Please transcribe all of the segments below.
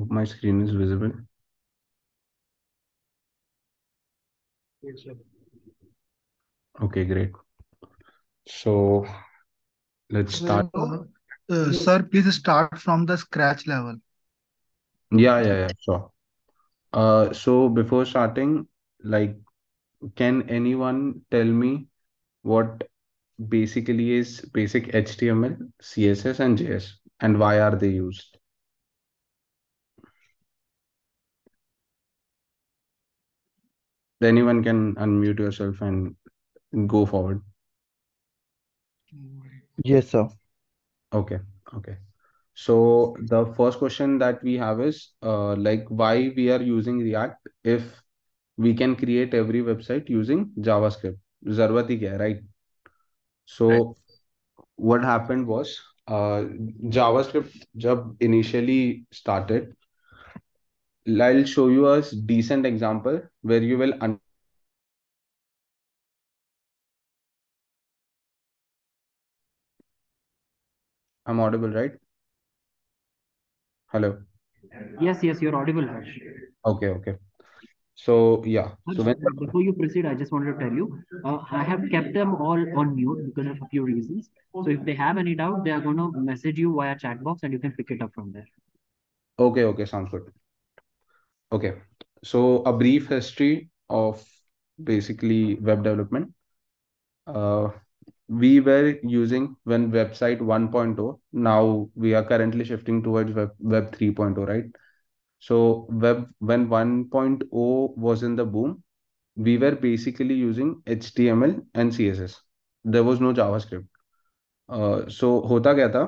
Hope my screen is visible. Okay, great. So let's start. Uh, uh, sir, please start from the scratch level. Yeah, yeah, yeah, sure. Uh, so before starting, like, can anyone tell me what basically is basic HTML, CSS, and JS, and why are they used? anyone can unmute yourself and go forward. Yes, sir. Okay. Okay. So the first question that we have is uh, like why we are using React if we can create every website using JavaScript. Zarvati kya, right? So right. what happened was uh, JavaScript jab initially started, I'll show you a decent example where you will I'm audible, right? Hello. Yes, yes, you're audible, Harsh. Okay, okay. So yeah. so when... Before you proceed, I just wanted to tell you, uh, I have kept them all on mute because of a few reasons. So if they have any doubt, they are going to message you via chat box, and you can pick it up from there. Okay, okay, sounds good. Okay, so a brief history of basically web development. Uh, we were using when website 1.0. Now we are currently shifting towards web, web 3.0, right? So web when 1.0 was in the boom, we were basically using HTML and CSS. There was no JavaScript. Uh, so होता क्या था?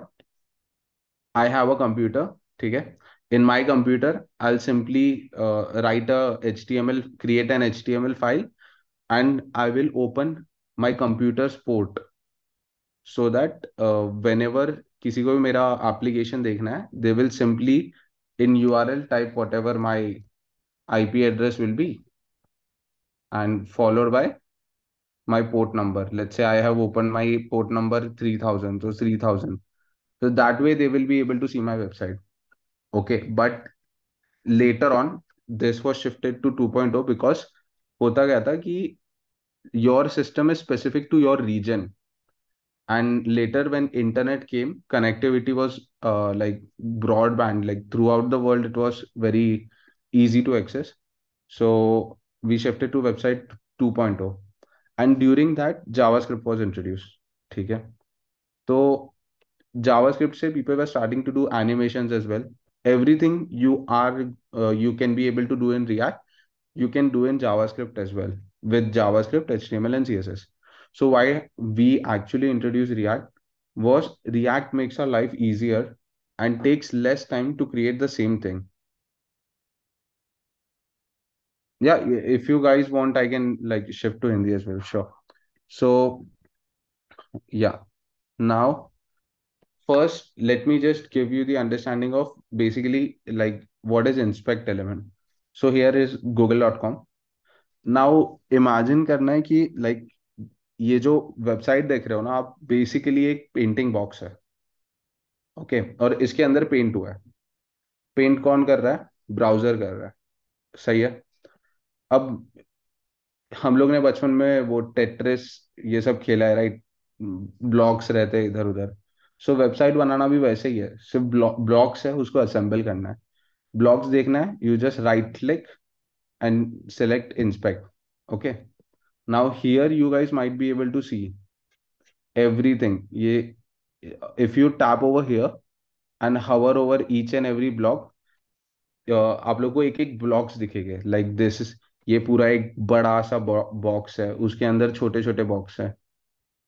I have a computer, ठीक है? in my computer, I'll simply uh, write a HTML, create an HTML file, and I will open my computer's port so that uh, whenever किसी को भी मेरा application देखना है, they will simply in URL type whatever my IP address will be, and followed by my port number. Let's say I have opened my port number 3000, so 3000. So that way they will be able to see my website. Okay, but later on, this was shifted to 2.0 because होता गया था कि your system is specific to your region and later when internet came connectivity was uh, like broadband like throughout the world it was very easy to access so we shifted to website 2.0 and during that javascript was introduced ठीक है तो JavaScript से people were starting to do animations as well everything you are uh, you can be able to do in react you can do in javascript as well with javascript html and css so why we actually introduce react was react makes our life easier and takes less time to create the same thing yeah if you guys want i can like shift to hindi as well sure so yeah now first let me just give you the understanding of basically like what is inspect element so here is google.com now imagine करना है कि like ये जो website देख रहे हो ना आप बेसिकली एक पेंटिंग बॉक्स है ओके okay? और इसके अंदर पेंट हुआ है पेंट कौन कर रहा है ब्राउजर कर रहा है सही है अब हम लोग ने बचपन में वो टेट्रिस ये सब खेला है राइट ब्लॉक्स रहते इधर उधर सो वेबसाइट बनाना भी वैसे ही है सिर्फ ब्लॉक्स है उसको असेंबल करना है ब्लॉक्स देखना है you just right click and select inspect okay now here you guys might be able to see everything ये if you tap over here and hover over each and every block आप लोग को एक एक blocks दिखेगा like this ये पूरा एक बड़ा सा बॉक्स है उसके अंदर छोटे छोटे बॉक्स है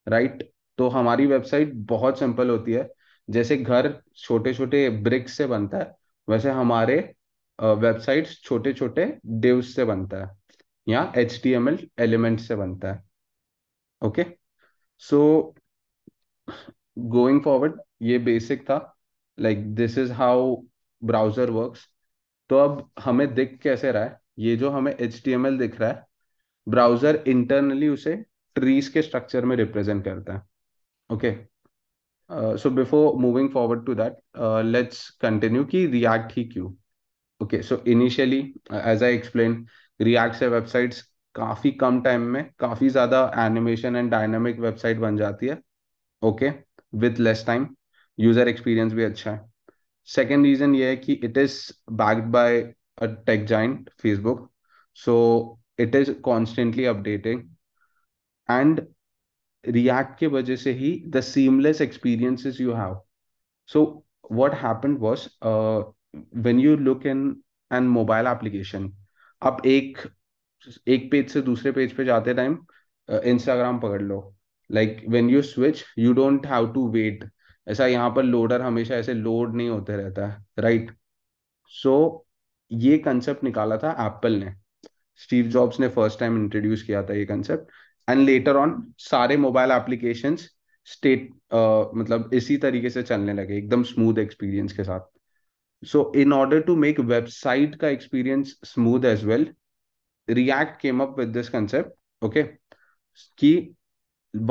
राइट right? तो हमारी वेबसाइट बहुत सिंपल होती है जैसे घर छोटे छोटे ब्रिक्स से बनता है वैसे हमारे वेबसाइट छोटे छोटे डिव्स से बनता है या H T M L element से बनता है ओके सो गोइंग फॉरवर्ड ये बेसिक था like this is how browser works तो अब हमें दिख कैसे रहा है ये जो हमें एच दिख रहा है ब्राउजर इंटरनली उसे ट्रीज के स्ट्रक्चर में रिप्रेजेंट करता है okay so before moving forward to that let's continue let's continue ही क्यों okay so initially as I explain react से वेबसाइट्स काफी कम टाइम में काफी ज्यादा एनिमेशन एंड डायनामिक वेबसाइट बन जाती है okay with less time user experience भी अच्छा है सेकेंड रीजन ये है कि it is backed by a tech giant Facebook so it is constantly updating and React के वजह से ही the seamless experiences you have. So what happened was uh, when you look in an mobile application, आप एक एक page से दूसरे page पे जाते टाइम इंस्टाग्राम uh, पकड़ लो like when you switch you don't have to wait ऐसा यहाँ पर लोडर हमेशा ऐसे लोड नहीं होते रहता है राइट right? सो so, ये कंसेप्ट निकाला था एप्पल ने स्टीव जॉब्स ने फर्स्ट टाइम इंट्रोड्यूस किया था ये कंसेप्ट एंड लेटर ऑन सारे मोबाइल एप्लीकेशन स्टेट मतलब इसी तरीके से चलने लगे एकदम स्मूथ एक्सपीरियंस के साथ so in order to make website का experience smooth as well React came up with this concept okay कि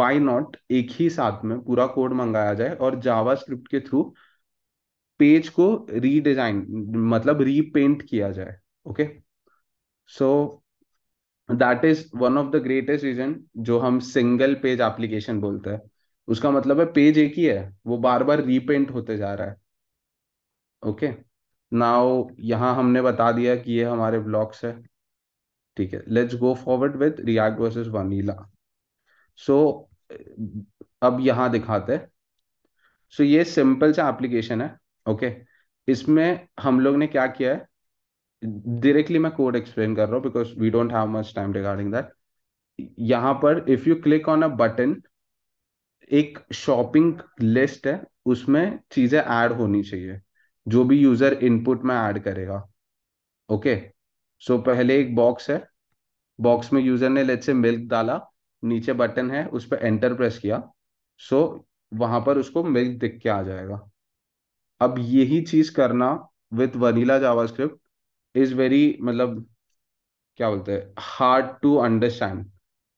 वाई नॉट एक ही साथ में पूरा कोड मंगाया जाए और जावा स्क्रिप्ट के थ्रू पेज को रीडिजाइन मतलब रीपेंट किया जाए okay so that is one of the greatest reason जो हम सिंगल पेज एप्लीकेशन बोलते हैं उसका मतलब है पेज एक ही है वो बार बार रीपेंट होते जा रहा है ओके नाउ यहाँ हमने बता दिया कि ये हमारे ब्लॉक्स है ठीक है let's go forward with React versus vanilla so अब यहाँ दिखाते हैं सो so, ये सिंपल सा एप्लीकेशन है ओके okay? इसमें हम लोग ने क्या किया है डायरेक्टली मैं कोड एक्सप्लेन कर रहा हूँ because we don't have much time regarding that यहाँ पर if you click on a button एक शॉपिंग लिस्ट है उसमें चीजें ऐड होनी चाहिए जो भी यूजर इनपुट में ऐड करेगा ओके okay? सो so, पहले एक बॉक्स है बॉक्स में यूजर ने लेट से मिल्क डाला नीचे बटन है उस पर एंटर प्रेस किया सो so, वहां पर उसको मिल्क दिख के आ जाएगा अब यही चीज करना with vanilla JavaScript is very मतलब क्या बोलते हैं हार्ड टू अंडरस्टैंड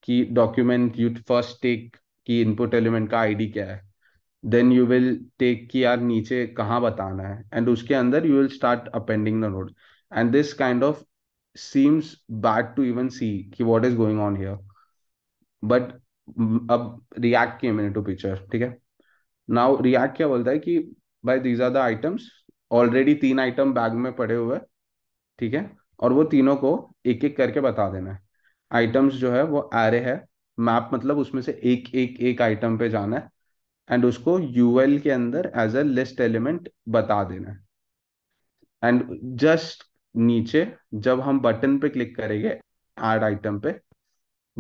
कि डॉक्यूमेंट यू फर्स्ट टेक कि इनपुट एलिमेंट का आईडी क्या है देन यू विल टेक कि यार नीचे कहाँ बताना है एंड उसके अंदर you will start appending the node and this kind of seems bad to even see कि what is going on here but अब रियक्ट किए मैंने टू पिक्चर ठीक है नाउ रियक्ट क्या बोलता है कि भाई these are the items already तीन आइटम बैग में पड़े हुए हैं ठीक है और वो तीनों को एक एक करके बता देना है आइटम्स जो है वो एरे है मैप मतलब उसमें से एक एक एक आइटम पे जाना है एंड उसको यूएल के अंदर एज अ लिस्ट एलिमेंट बता देना है एंड जस्ट नीचे जब हम बटन पे क्लिक करेंगे एड आइटम पे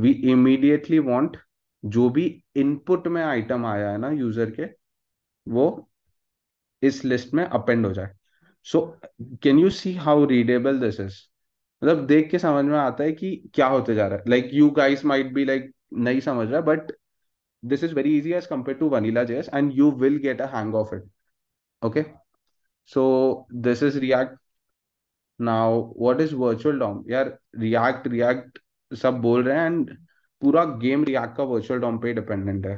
वी इमीडिएटली वॉन्ट जो भी इनपुट में आइटम आया है ना यूजर के वो इस लिस्ट में अपेंड हो जाए so can you see how readable this is मतलब देख के समझ में आता है कि क्या होते जा रहा है like you guys might be like नहीं समझ रहा but this is very easy as compare to vanilla JS and you will get a hang of it okay so this is React now what is virtual DOM यार React React सब बोल रहे हैं and पूरा game React का virtual DOM पे dependent है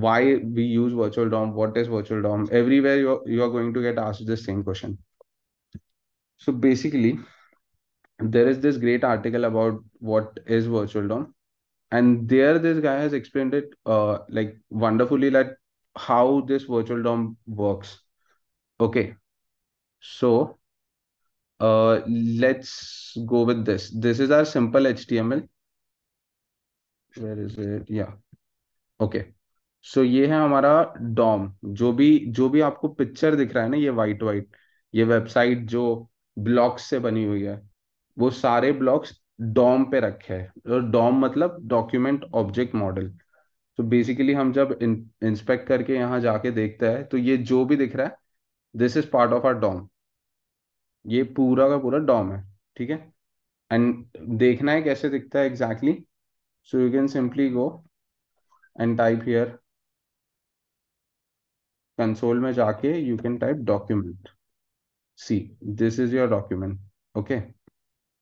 why we use virtual DOM, what is virtual DOM. Everywhere you're, you're going to get asked the same question. So basically, there is this great article about what is virtual DOM. And there, this guy has explained it uh, like wonderfully that how this virtual DOM works. Okay. So uh, let's go with this. This is our simple HTML. Where is it? Yeah. Okay. So so, ये है हमारा Dom जो भी जो भी आपको picture दिख रहा है ना ये वाइट वाइट ये वेबसाइट जो ब्लॉक्स से बनी हुई है वो सारे ब्लॉक्स डॉम पे रखे है और डॉम मतलब डॉक्यूमेंट ऑब्जेक्ट मॉडल तो बेसिकली हम जब इंस्पेक्ट करके यहाँ जाके देखते हैं तो ये जो भी दिख रहा है this is part of our DOM ये पूरा का पूरा डॉम है ठीक है एंड देखना है कैसे दिखता है exactly so you can simply go and type here Console में जाके you can type document. See, this is your document. Okay,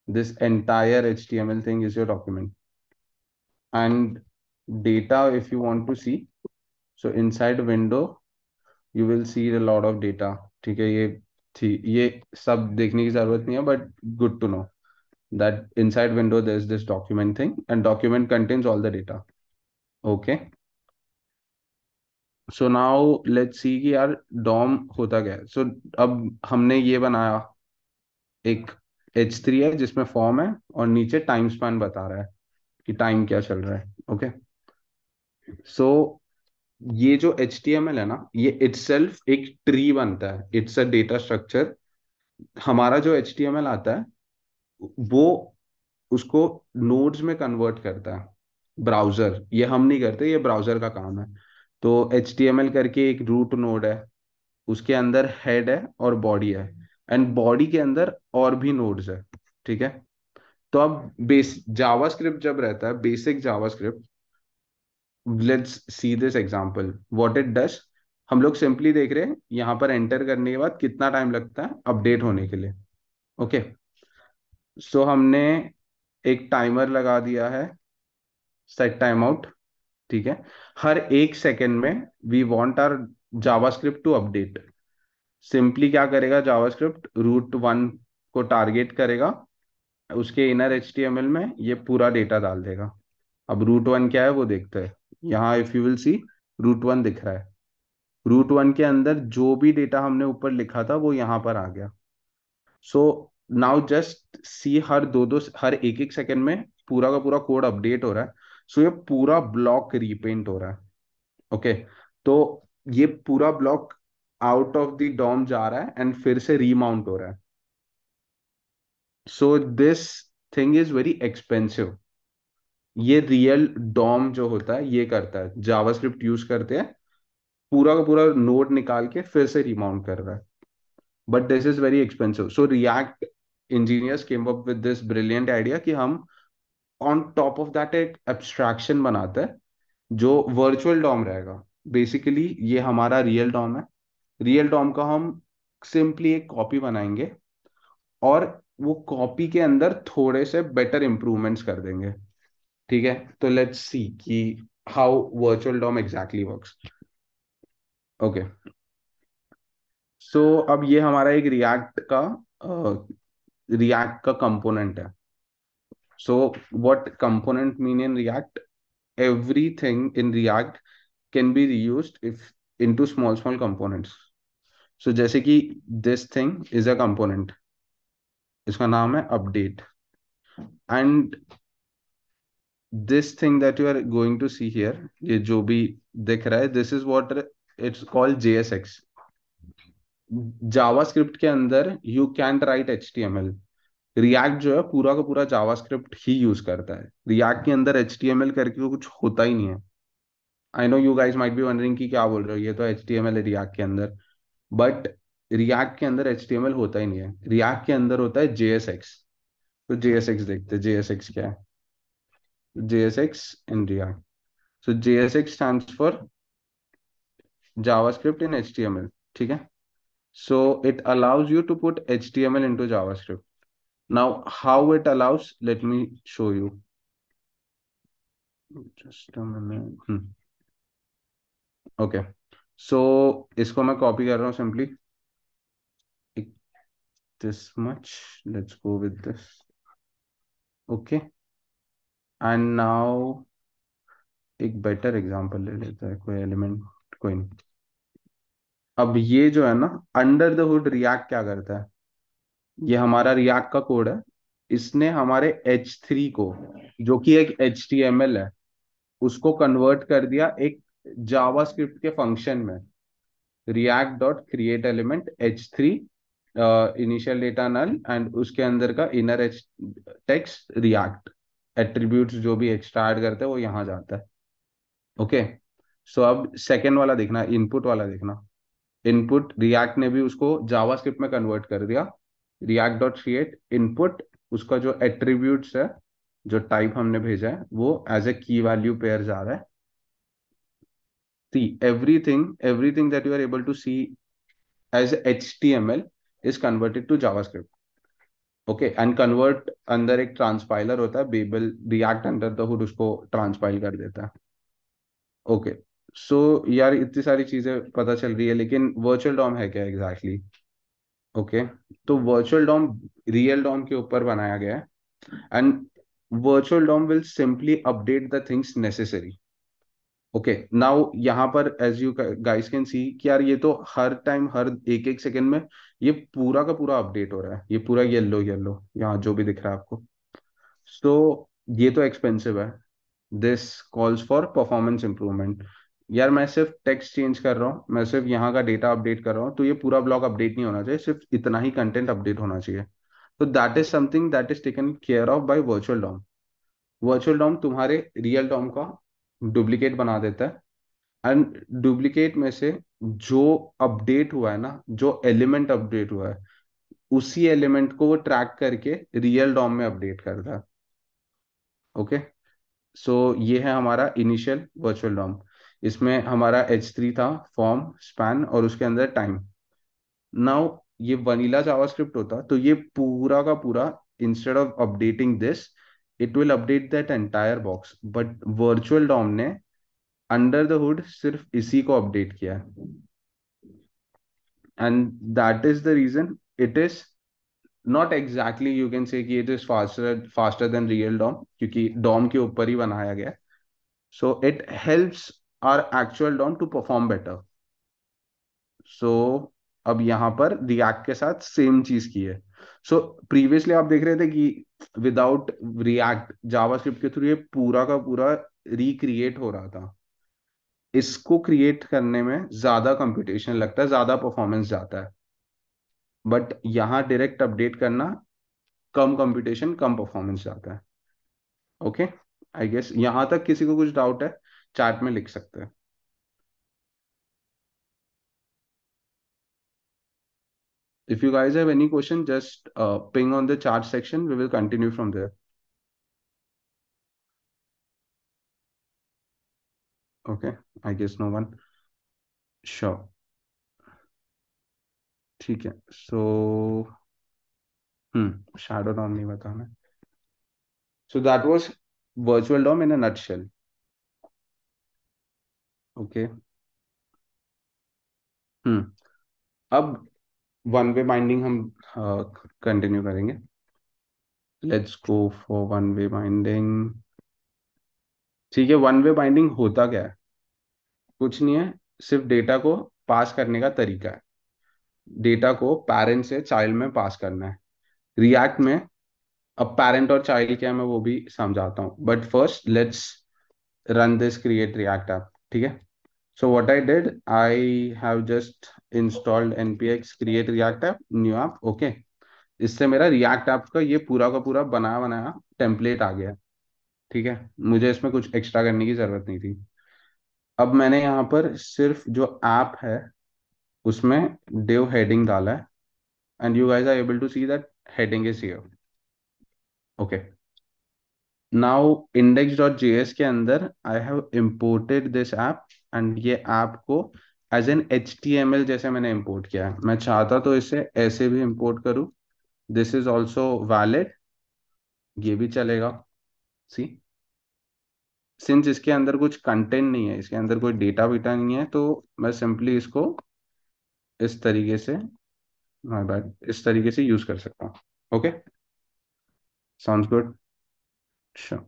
this entire HTML thing is your document. And data, if you want to see, so inside window, you will see a lot of data. ठीक है ये थी ये सब देखने की जरूरत नहीं है but good to know that inside window there is this document thing and document contains all the data. Okay. So now let's see कि यार डॉम होता क्या है सो so, अब हमने ये बनाया एक एच थ्री है जिसमें फॉर्म है और नीचे टाइम स्पैन बता रहा है कि टाइम क्या चल रहा है ओके सो so, ये जो एच टी एम एल है ना ये इट्सल्फ एक ट्री बनता है इट्स अ डेटा स्ट्रक्चर हमारा जो एच टी एम एल आता है वो उसको नोड्स में कन्वर्ट करता है ब्राउजर ये हम नहीं करते ये ब्राउजर का काम है तो एच करके एक रूट नोड है उसके अंदर हेड है और बॉडी है एंड बॉडी के अंदर और भी नोड्स है ठीक है तो अब बेस जावास्क्रिप्ट जब रहता है basic JavaScript let's see this example what it does हम लोग सिंपली देख रहे हैं यहां पर एंटर करने के बाद कितना टाइम लगता है अपडेट होने के लिए ओके okay. सो so, हमने एक टाइमर लगा दिया है सेट टाइम आउट ठीक है हर एक सेकेंड में we want our JavaScript to update simply क्या करेगा जावास्क्रिप्ट रूट वन को टारगेट करेगा उसके इनर एच में ये पूरा डेटा डाल देगा अब रूट वन क्या है वो देखते हैं यहाँ if you will see root one दिख रहा है रूट वन के अंदर जो भी डेटा हमने ऊपर लिखा था वो यहाँ पर आ गया सो नाउ जस्ट सी हर दो दो हर एक एक सेकेंड में पूरा का पूरा कोड अपडेट हो रहा है सो ये पूरा ब्लॉक रिपेंट हो रहा है ओके तो ये पूरा block out of the DOM जा रहा है एंड फिर से रीमाउंट हो रहा है so this thing is very expensive ये रियल डॉम जो होता है ये करता है जावास्क्रिप्ट यूज करते हैं पूरा का पूरा नोट निकाल के फिर से रिमाउंट कर रहा है but this is very expensive so React engineers came up with this brilliant idea कि हम ऑन टॉप ऑफ दैट एक एब्स्ट्रैक्शन बनाता है जो वर्चुअल डॉम रहेगा बेसिकली ये हमारा रियल डॉम है रियल डॉम का हम सिंपली एक कॉपी बनाएंगे और वो कॉपी के अंदर थोड़े से बेटर इंप्रूवमेंट्स कर देंगे ठीक है तो लेट्स सी कि how virtual DOM exactly work okay so अब ये हमारा एक रिएक्ट का रिएक्ट uh, का कंपोनेंट है So what component mean in React? Everything in React can be reused if into small small components. So jaise ki this thing is a component. iska naam hai update. And this thing that you are going to see here, ye jo bhi dikh raha hai this is what it's called JSX. javascript ke andar you can't write html React जो है पूरा का पूरा JavaScript ही use करता है React के अंदर H T M L करके कुछ होता ही नहीं है I know you guys might be wondering की क्या बोल रहे हो ये तो एच टी एम एल है रिएक्ट के अंदर बट रिएक्ट के अंदर एच टी एम एल होता ही नहीं है रिएक्ट के अंदर होता है जे एस एक्स तो जे एस एक्स देखते हैं जे एस एक्स क्या है J S X in React so J S X stand for JavaScript in H T M L ठीक है so it allows you to put H T M L in Java JavaScript Now, how it allows, let me show you. Just a minute. Hmm. Okay. So, इसको मैं copy कर रहा हूँ simply this much. Let's go with this. Okay. And now एक better example ले लेता है कोई एलिमेंट कोई नहीं अब ये जो है ना अंडर द हुड रिएक्ट क्या करता है ये हमारा रियाक्ट का कोड है इसने हमारे एच थ्री को जो कि एक एच टी एम एल है उसको कन्वर्ट कर दिया एक जावा स्क्रिप्ट के फंक्शन में React dot create element H three initial data null and उसके अंदर का inner H text React attribute जो भी एक्स्ट्रा एड करते हैं वो यहाँ जाता है ओके सो अब सेकेंड वाला देखना इनपुट वाला देखना इनपुट रियाक्ट ने भी उसको जावा स्क्रिप्ट में कन्वर्ट कर दिया रिएक्ट डॉट क्रिएट इनपुट उसका जो एट्रीब्यूट्स है जो टाइप हमने भेजा है वो एज ए की वैल्यू पेयर जा रहा है see everything everything that you are able to see as html is converted to javascript okay and convert अंदर एक ट्रांसपाइलर होता है Babel React under the hood उसको ट्रांसपाइल कर देता है ओके okay. सो so, यार इतनी सारी चीजें पता चल रही है लेकिन वर्चुअल डॉम है क्या एग्जैक्टली exactly? ओके तो वर्चुअल डॉम रियल डॉम के ऊपर बनाया गया है and virtual DOM will simply update the things necessary okay now यहाँ पर as you guys can see कि यार ये तो हर टाइम हर एक एक सेकेंड में ये पूरा का पूरा अपडेट हो रहा है ये पूरा येल्लो येल्लो यहाँ जो भी दिख रहा है आपको सो so, ये तो एक्सपेंसिव है this calls for performance improvement यार मैं सिर्फ टेक्स्ट चेंज कर रहा हूँ मैं सिर्फ यहाँ का डेटा अपडेट कर रहा हूँ तो ये पूरा ब्लॉग अपडेट नहीं होना चाहिए सिर्फ इतना ही कंटेंट अपडेट होना चाहिए तो that is something that is taken care of by virtual DOM virtual DOM तुम्हारे रियल डॉम का डुप्लीकेट बना देता है एंड डुप्लीकेट में से जो अपडेट हुआ है ना जो एलिमेंट अपडेट हुआ है उसी एलिमेंट को वो ट्रैक करके रियल डॉम में अपडेट करता है ओके सो ये है हमारा इनिशियल वर्चुअल डॉम इसमें हमारा एच थ्री था फॉर्म स्पैन और उसके अंदर टाइम नाउ ये वनीला जावास्क्रिप्ट होता तो ये पूरा का पूरा instead of updating this it will update that entire box but virtual DOM ने अंडर द हुड सिर्फ इसी को अपडेट किया and that is the reason it is not exactly you can say it is faster faster than real DOM क्योंकि DOM के ऊपर ही बनाया गया so it helps our actual DOM to perform better so अब यहां पर रिएक्ट के साथ सेम चीज की है सो so, प्रीवियसली आप देख रहे थे कि विदाउट रिएक्ट जावास्क्रिप्ट के थ्रू ये पूरा का पूरा रिक्रिएट हो रहा था इसको क्रिएट करने में ज्यादा कंप्यूटेशन लगता है ज्यादा परफॉर्मेंस जाता है बट यहां डायरेक्ट अपडेट करना कम कंप्यूटेशन कम परफॉर्मेंस जाता है ओके आई गेस यहां तक किसी को कुछ डाउट है चार्ट में लिख सकते हैं if you guys have any question just uh, ping on the chart section we will continue from there okay i guess no one sure ठीक है So, hmm, shadow DOM नहीं बताना So that was virtual DOM in a nutshell. Okay hmm अब one way binding हम continue हाँ, करेंगे let's go for one way binding ठीक है वन वे बाइंडिंग होता क्या है कुछ नहीं है सिर्फ डेटा को पास करने का तरीका है डेटा को पेरेंट से चाइल्ड में पास करना है रिएक्ट में अब पेरेंट और चाइल्ड क्या है मैं वो भी समझाता हूँ but first let's run this create React app ठीक है so what I did I have just installed npx create React app new app okay इससे मेरा रियक्ट एप का ये पूरा का पूरा बना बनाया टेम्पलेट आ गया ठीक है मुझे इसमें कुछ एक्स्ट्रा करने की जरूरत नहीं थी अब मैंने यहाँ पर सिर्फ जो ऐप है उसमें डेव हेडिंग डाला है and you guys are able to see that heading is here okay now index dot S के अंदर I have imported this app and ये ऐप को as an H T M L जैसे मैंने import किया है मैं चाहता तो इसे ऐसे भी इम्पोर्ट करूँ दिस इज ऑल्सो वैलिड ये भी चलेगा सी सिंस इसके अंदर कुछ कंटेंट नहीं है इसके अंदर कोई डेटा वेटा नहीं है तो मैं सिंपली इसको इस तरीके से माई बैड इस तरीके से यूज कर सकता हूँ okay sound good Sure.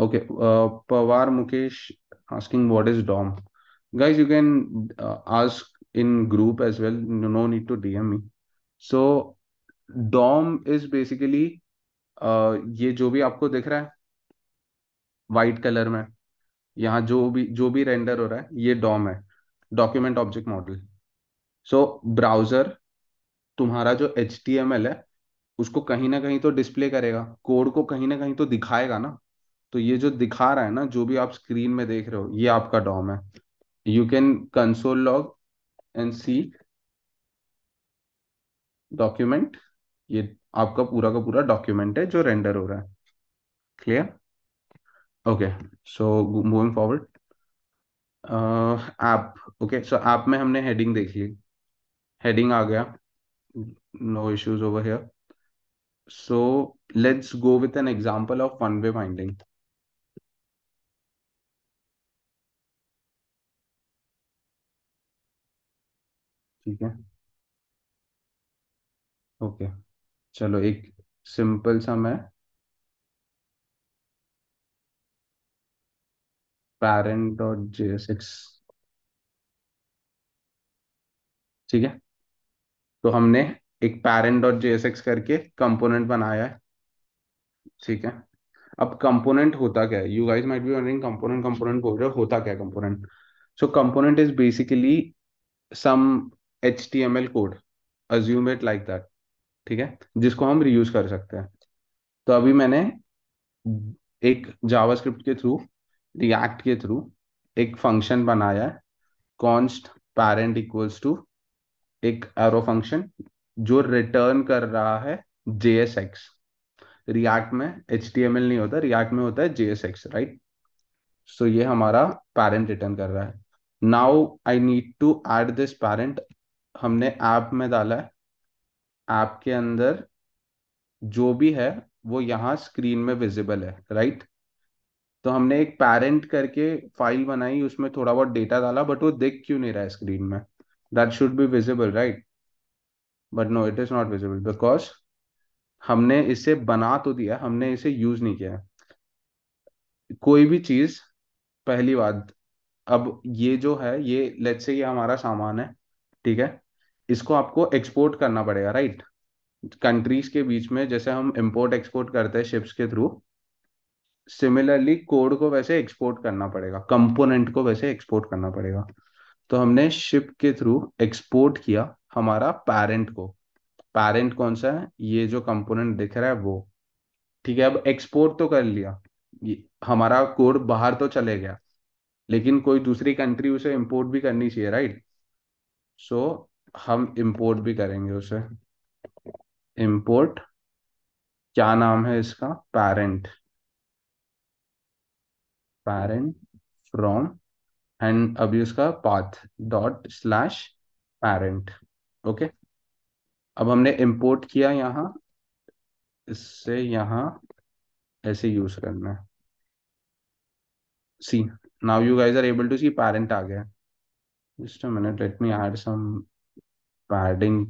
Okay. Uh, Pawar Mukesh asking what is DOM. Guys, you can uh, ask in group as well. No need to DM me. So DOM is basically uh, ये जो भी आपको दिख रहा है white colour में यहाँ जो भी जो भी रेंडर हो रहा है ये डॉम है document object model so browser तुम्हारा जो एच है उसको कहीं ना कहीं तो डिस्प्ले करेगा कोड को कहीं ना कहीं तो दिखाएगा ना तो ये जो दिखा रहा है ना जो भी आप स्क्रीन में देख रहे हो ये आपका डॉम है you can console log and see document ये आपका पूरा का पूरा डॉक्यूमेंट है जो रेंडर हो रहा है clear okay so moving forward app okay so app में हमने हेडिंग देख ली हेडिंग आ गया no issues over here So let's go with an example of one-way winding. ठीक है ओके चलो एक सिंपल सा मैं पैरेंट डॉट जे सिक्स ठीक है तो हमने एक पैरेंट डॉट जे करके कंपोनेंट बनाया है ठीक है अब कंपोनेंट होता क्या है you guys might be wondering component component बोल रहे हो होता क्या component so component is basically some H T M L code assume it like that ठीक है जिसको हम रीयूज कर सकते हैं तो अभी मैंने एक जावास्क्रिप्ट के थ्रू रिएक्ट के थ्रू एक फंक्शन बनाया है कॉन्स्ट पैरेंट इक्वल्स टू एक एरो फंक्शन जो रिटर्न कर रहा है जेएसएक्स रियाक्ट में एच नहीं होता रियाक्ट में होता है जेएसएक्स राइट सो ये हमारा पेरेंट रिटर्न कर रहा है now I need to add this parent हमने ऐप में डाला है ऐप के अंदर जो भी है वो यहाँ स्क्रीन में विजिबल है राइट तो हमने एक पेरेंट करके फाइल बनाई उसमें थोड़ा बहुत डेटा डाला बट वो दिख क्यों नहीं रहा है स्क्रीन में that should be visible right but no it is not visible because हमने इसे बना तो दिया हमने इसे यूज नहीं किया कोई भी चीज पहली बात अब ये जो है ये लेट से ये हमारा सामान है ठीक है इसको आपको एक्सपोर्ट करना पड़ेगा राइट कंट्रीज के बीच में जैसे हम इम्पोर्ट एक्सपोर्ट करते हैं शिप्स के थ्रू सिमिलरली कोड को वैसे एक्सपोर्ट करना पड़ेगा कंपोनेंट को वैसे एक्सपोर्ट करना पड़ेगा तो हमने शिप के थ्रू एक्सपोर्ट किया हमारा पेरेंट को पेरेंट कौन सा है ये जो कंपोनेंट दिख रहा है वो ठीक है अब एक्सपोर्ट तो कर लिया हमारा कोड बाहर तो चले गया लेकिन कोई दूसरी कंट्री उसे इम्पोर्ट भी करनी चाहिए राइट सो so, हम इम्पोर्ट भी करेंगे उसे इम्पोर्ट क्या नाम है इसका पेरेंट पेरेंट फ्रॉम एंड अभी उसका path dot slash parent okay अब हमने इंपोर्ट किया यहां इससे यहां ऐसे यूज करना है see now you guys are able to see parent आ गया just a minute let me add some padding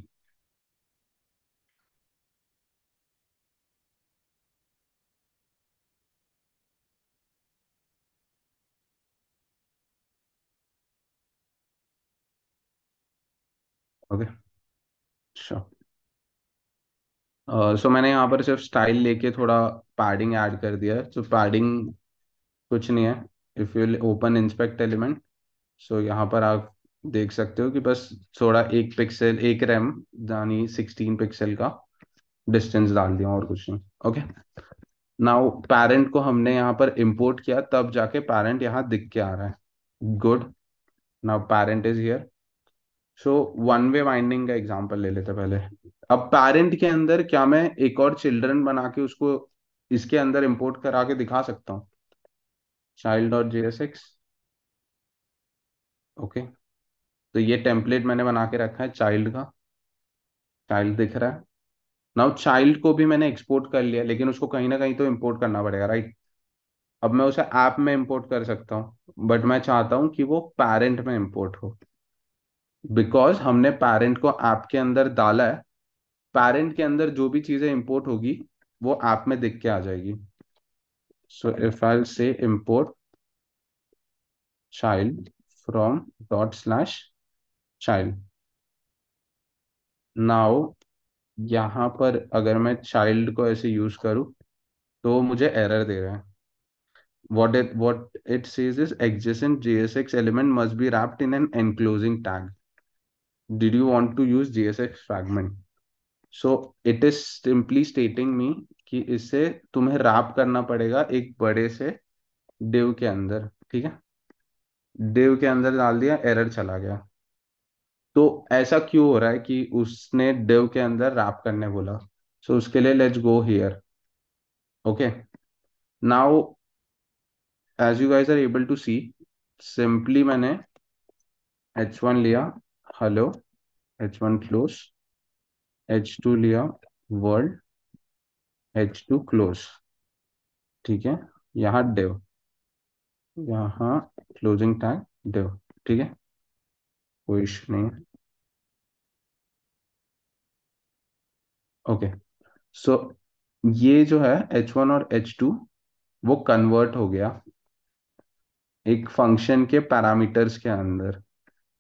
Okay. अच्छा सो uh, so मैंने यहाँ पर सिर्फ स्टाइल लेके थोड़ा पैडिंग ऐड कर दिया है सो पैडिंग कुछ नहीं है if you open inspect element so यहाँ पर आप देख सकते हो कि बस थोड़ा एक पिक्सल एक रैम यानी सिक्सटीन पिक्सल का डिस्टेंस डाल दिया और कुछ नहीं ओके नाउ पेरेंट को हमने यहाँ पर इम्पोर्ट किया तब जाके पेरेंट यहाँ दिख के आ रहा है good now parent is here so one way binding का एग्जाम्पल ले लेते पहले अब पेरेंट के अंदर क्या मैं एक और चिल्ड्रन बना के उसको इसके अंदर इम्पोर्ट करा के दिखा सकता हूँ child dot J S X okay तो ये टेम्पलेट मैंने बना के रखा है चाइल्ड का चाइल्ड दिख रहा है नाउ चाइल्ड को भी मैंने एक्सपोर्ट कर लिया लेकिन उसको कहीं ना कहीं तो इम्पोर्ट करना पड़ेगा राइट अब मैं उसे ऐप में इम्पोर्ट कर सकता हूँ बट मैं चाहता हूँ कि वो पेरेंट में इम्पोर्ट हो बिकॉज हमने पेरेंट को के अंदर डाला है पेरेंट के अंदर जो भी चीजें इंपोर्ट होगी वो आप में दिख के आ जाएगी सो if I say import child from dot slash child now यहां पर अगर मैं चाइल्ड को ऐसे यूज करूं तो मुझे एरर दे रहा है what it what it says is existent G S X element must be wrapped in an enclosing tag did you want to use jsx fragment so it is simply stating me कि इसे तुम्हें rap करना पड़ेगा एक बड़े से Dave के अंदर ठीक है डेव के अंदर डाल दिया एरर चला गया तो ऐसा क्यों हो रहा है कि उसने डेव के अंदर रैप करने बोला सो so, उसके लिए let's go here okay now as you guys are able to see simply मैंने एच वन लिया hello H one close H two लिया वर्ल्ड एच टू क्लोज ठीक है यहाँ डेव यहाँ क्लोजिंग टैग डेव ठीक है कोई इश्यू नहीं है ओके सो ये जो है एच वन और एच टू वो कन्वर्ट हो गया एक फंक्शन के पैरामीटर्स के अंदर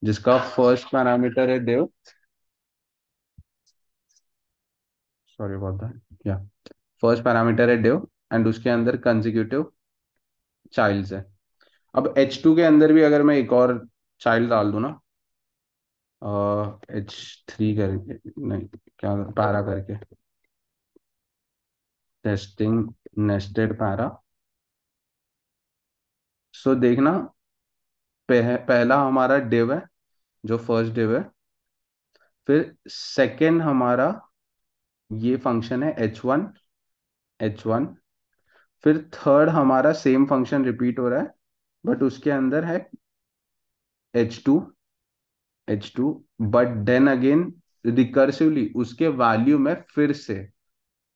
जिसका फर्स्ट पैरामीटर है देव सॉरी अबाउट या फर्स्ट पैरामीटर है देव एंड उसके अंदर कंजिक्यूटिव चाइल्ड्स है अब एच टू के अंदर भी अगर मैं एक और चाइल्ड डाल दू ना एच थ्री करके नहीं क्या पैरा करके टेस्टिंग नेस्टेड पैरा सो देखना पह, पहला हमारा डिव है जो फर्स्ट डिव है फिर सेकेंड हमारा ये फंक्शन है एच वन एच वन फिर थर्ड हमारा सेम फंक्शन रिपीट हो रहा है बट उसके अंदर है H two H two but then again recursively उसके वैल्यू में फिर से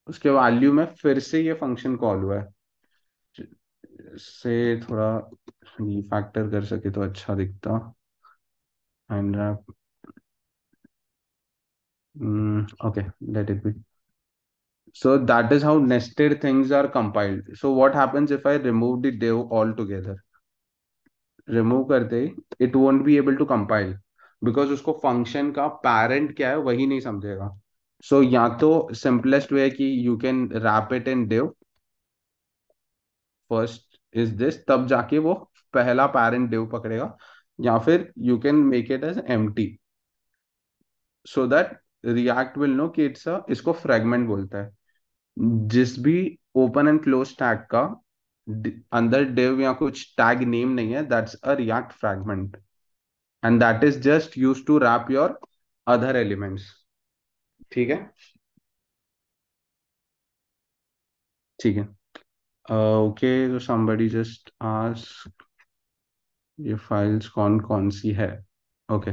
उसके वैल्यू में फिर से ये फंक्शन कॉल हुआ है से थोड़ा ये फैक्टर कर सके तो अच्छा दिखता and okay let it be so that is how nested things are compiled so what happens if i remove the div altogether remove करते ही it won't be able to compile because उसको function का parent क्या है वही नहीं समझेगा so या तो simplest way कि you can wrap it in div first is this तब जाके वो पहला पेरेंट डिव पकड़ेगा या फिर you can make it as M T so that React will know कि इट्स इसको फ्रेगमेंट बोलता है जिस भी ओपन एंड क्लोज टैग का अंदर डिव या कुछ टैग नेम नहीं है that's a React fragment and that is just use to wrap your other elements ठीक है ठीक है okay so somebody just ask ये फाइल्स कौन कौन सी है okay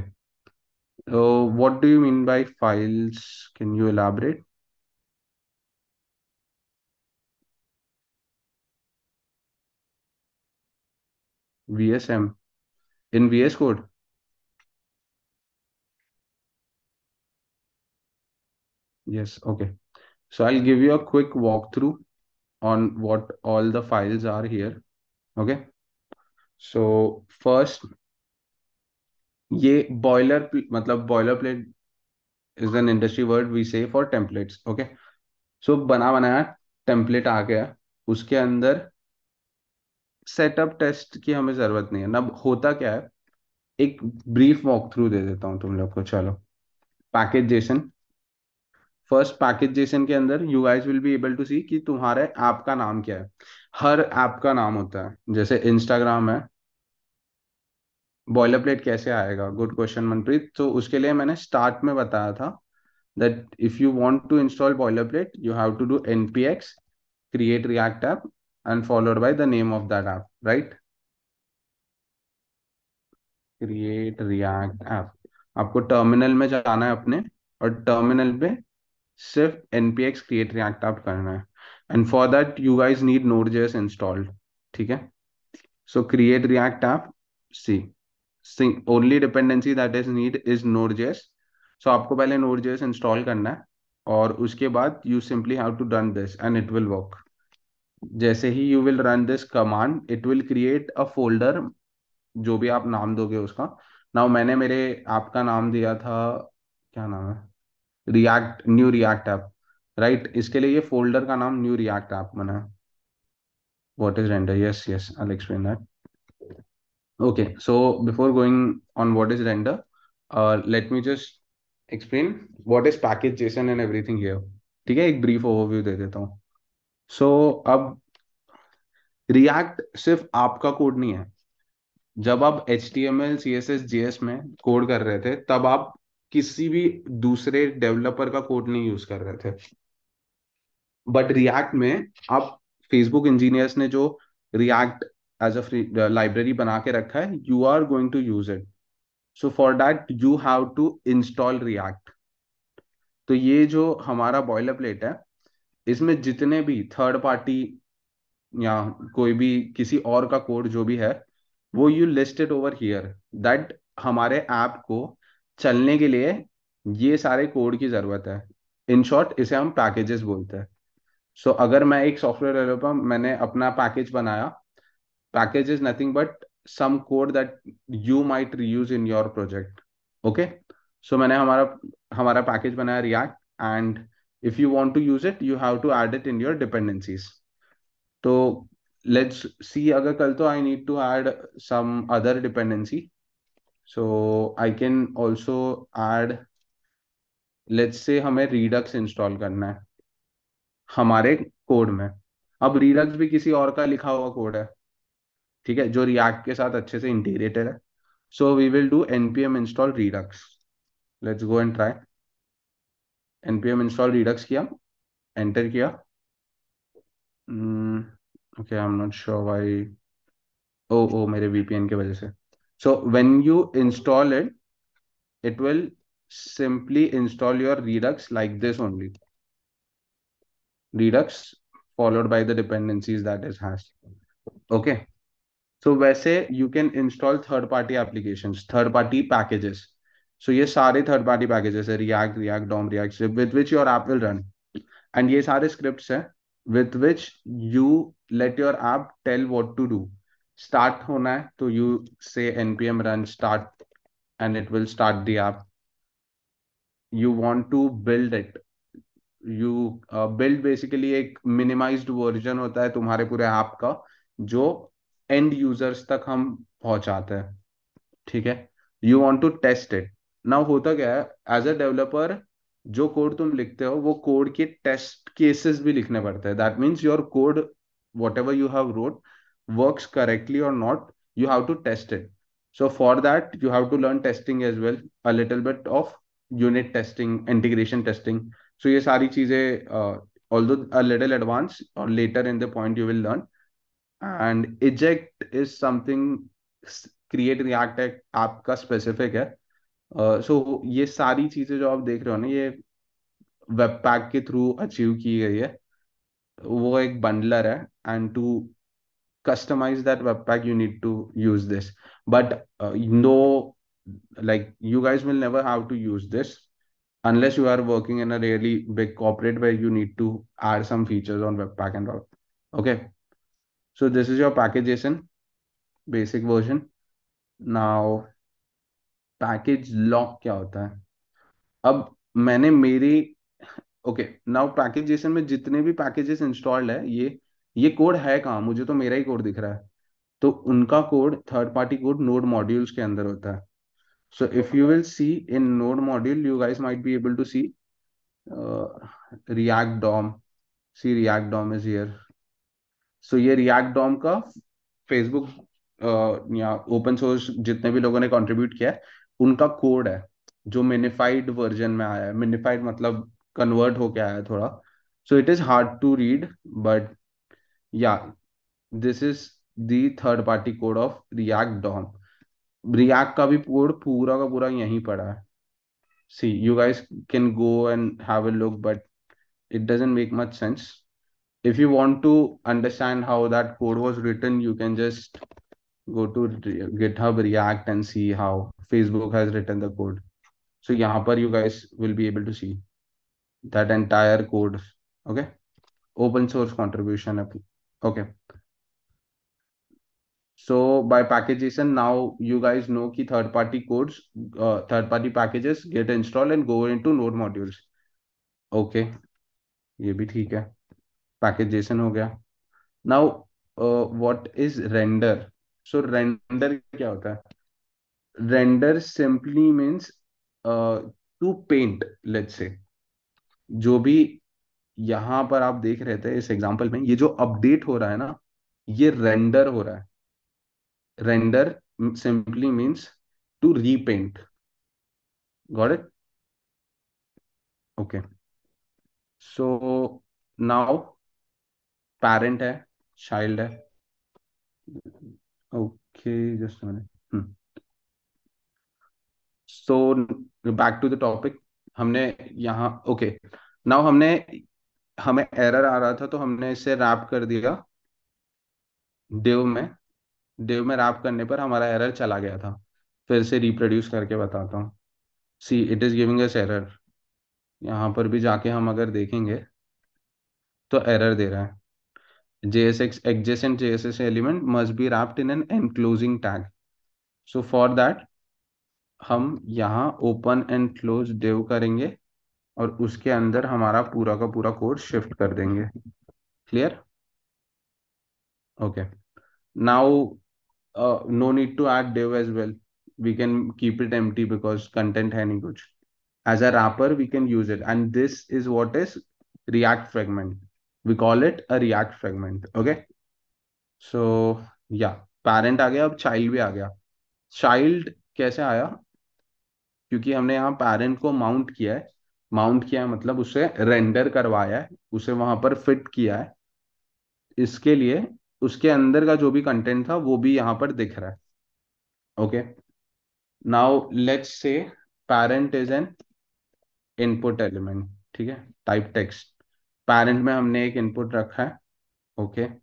what do you mean by files can you elaborate VSM in VS Code. Yes, okay. So I'll give you a quick walkthrough on what all the files are here. Okay. So so, first ये boiler मतलब boiler plate is an industry word we say for templates okay so बना बनाया template आ गया उसके अंदर setup test की हमें जरूरत नहीं है ना होता क्या है एक ब्रीफ वॉक थ्रू दे देता हूँ तुम लोग को चलो package JSON first package JSON के अंदर you guys will be able to see कि तुम्हारे ऐप का नाम क्या है हर ऐप का नाम होता है जैसे इंस्टाग्राम है बॉयलर प्लेट कैसे आएगा गुड क्वेश्चन मनप्रीत तो उसके लिए मैंने स्टार्ट में बताया था that if you want to install boilerplate you have to do npx create React app and followed by the name of that app right create React app आपको टर्मिनल में जाना है अपने और टर्मिनल पे सिर्फ एनपीएक्स क्रिएट react app करना है and for that you guys need Node JS installed ठीक है so create React app see only dependency that is need is Node JS so आपको पहले नोड जेएस इंस्टॉल करना है और उसके बाद you simply have to run this and it will work जैसे ही you will run this command it will create a folder जो भी आप नाम दोगे उसका नाउ मैंने मेरे आपका नाम दिया था क्या नाम है React new React app right इसके लिए ये फोल्डर का नाम न्यू रियक्ट ऐप बना what is render yes yes I explain that okay so before going on what is render let me just explain what is package JSON and everything here ठीक है एक brief overview दे देता हूँ सो so, अब react सिर्फ आपका code नहीं है जब आप H T M L C S S G S में कोड कर रहे थे तब आप किसी भी दूसरे डेवलपर का कोड नहीं यूज कर रहे थे बट रिएक्ट में आप फेसबुक इंजीनियर्स ने जो रिएक्ट एज अ लाइब्रेरी बना के रखा है you are going to use it so for that you have to install React तो ये जो हमारा बॉयलर प्लेट है इसमें जितने भी थर्ड पार्टी या कोई भी किसी और का कोड जो भी है वो you listed over here that हमारे ऐप को चलने के लिए ये सारे कोड की जरूरत है इन शॉर्ट इसे हम पैकेजेस बोलते हैं सो so, अगर मैं एक सॉफ्टवेयर डेवलपर मैंने अपना पैकेज बनाया package is nothing but some code that you might reuse in your project okay so मैंने हमारा हमारा पैकेज बनाया React and if you want to use it you have to add it in your dependencies तो let's see अगर कल तो I need to add some other dependency so I can also add let's say हमें reduce install करना है हमारे code में अब रीडक्स भी किसी और का लिखा हुआ कोड है ठीक है जो रिएक्ट के साथ अच्छे से इंटीग्रेटेड है so we will do N P M install Redux let's go and try npm install redux किया एंटर किया okay I am not sure why oh oh मेरे वीपीएन के वजह से So when you install it, it will simply install your Redux like this only. Redux followed by the dependencies that is has. Okay. So वैसे you can install third party applications, third party packages. So ये सारे third party packages है React, React, DOM, React with which your app will run. And ये सारे scripts है with which you let your app tell what to do. Start होना है तो you से npm run start and it will start the app you want to build it you build basically एक minimize version होता है तुम्हारे पूरे app का जो एंड यूजर्स तक हम पहुंचाते हैं ठीक है you want to test it ना होता क्या है एज अ डेवलपर जो कोड तुम लिखते हो वो कोड के टेस्ट केसेस भी लिखने पड़ते हैं that means your code whatever you have wrote works correctly or not you have to test it so for that you have to learn testing as well a little bit of unit testing integration testing so yes sari cheeze uh, although a little advanced or uh, later in the point you will learn and eject is something create react app आपका specific है uh, so ये सारी चीजें जो आप देख रहे हो ना ये वेब पैक के थ्रू अचीव की गई है वो एक बंडलर है and to customize that webpack you need to use this but uh, no like you guys will never have to use this unless you are working in a really big corporate where you need to add some features on webpack and all okay so this is your package json basic version now package lock क्या होता है अब मैंने मेरी okay now package ये code है कहाँ मुझे तो मेरा ही कोड दिख रहा है तो उनका code third party code node modules के अंदर होता है so if you will see in node module you guys might be able to see React DOM see React DOM is here so ये रिएक्ट डॉम का फेसबुक uh, या open source जितने भी लोगों ने कंट्रीब्यूट किया है उनका कोड है जो मिनिफाइड वर्जन में आया है मिनिफाइड मतलब कन्वर्ट होके आया है थोड़ा so it is hard to read but Yeah, this is the third-party code of React DOM. React का भी code पूरा का पूरा यहीं पड़ा है See, you guys can go and have a look, but it doesn't make much sense. If you want to understand how that code was written, you can just go to GitHub React and see how Facebook has written the code. So yahan par you guys will be able to see that entire code. Okay. Open source contribution okay so by packagation now you guys know key third party codes uh, third party packages get installed and go into node modules okay ये भी ठीक है पैकेजेशन हो गया now what is render so render क्या होता है render simply means to paint let's say जो भी यहां पर आप देख रहे थे इस एग्जाम्पल में ये जो अपडेट हो रहा है ना ये रेंडर हो रहा है render simply means to repaint got it okay so now parent है चाइल्ड है ओके जस्ट मैंने so back to the topic हमने यहाँ ओके okay. नाउ हमने हमें एरर आ रहा था तो हमने इसे रैप कर दिया देव में देव में रैप करने पर हमारा एरर चला गया था फिर से रिप्रोड्यूस करके बताता हूँ see it is giving us error यहाँ पर भी जाके हम अगर देखेंगे तो एरर दे रहा है J S X J S S element must be wrapped in an enclosing tag so for that हम यहाँ ओपन एंड क्लोज डेव करेंगे और उसके अंदर हमारा पूरा का पूरा कोड शिफ्ट कर देंगे clear okay now no need to add div as well we can keep it M T because content है नहीं कुछ as a wrapper we can use it and this is what is React fragment we call it a React fragment okay so या parent आ गया अब child भी आ गया child कैसे आया क्योंकि हमने यहाँ पेरेंट को माउंट किया है माउंट किया है मतलब उसे रेंडर करवाया है उसे वहां पर फिट किया है इसके लिए उसके अंदर का जो भी कंटेंट था वो भी यहाँ पर दिख रहा है okay now let's say parent is an input element ठीक है टाइप टेक्स्ट पेरेंट में हमने एक इनपुट रखा है ओके okay.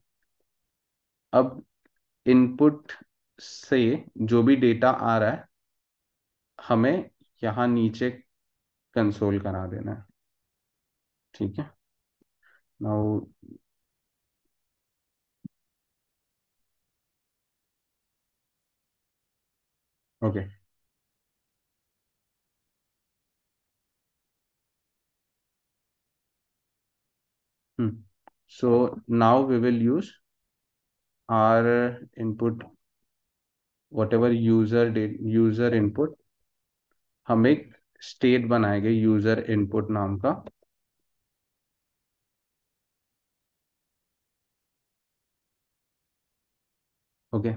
अब इनपुट से जो भी डेटा आ रहा है हमें यहाँ नीचे कंसोल करा देना है ठीक है now okay so now we will use our input whatever user user input हम एक स्टेट बनाए गए यूजर इनपुट नाम का okay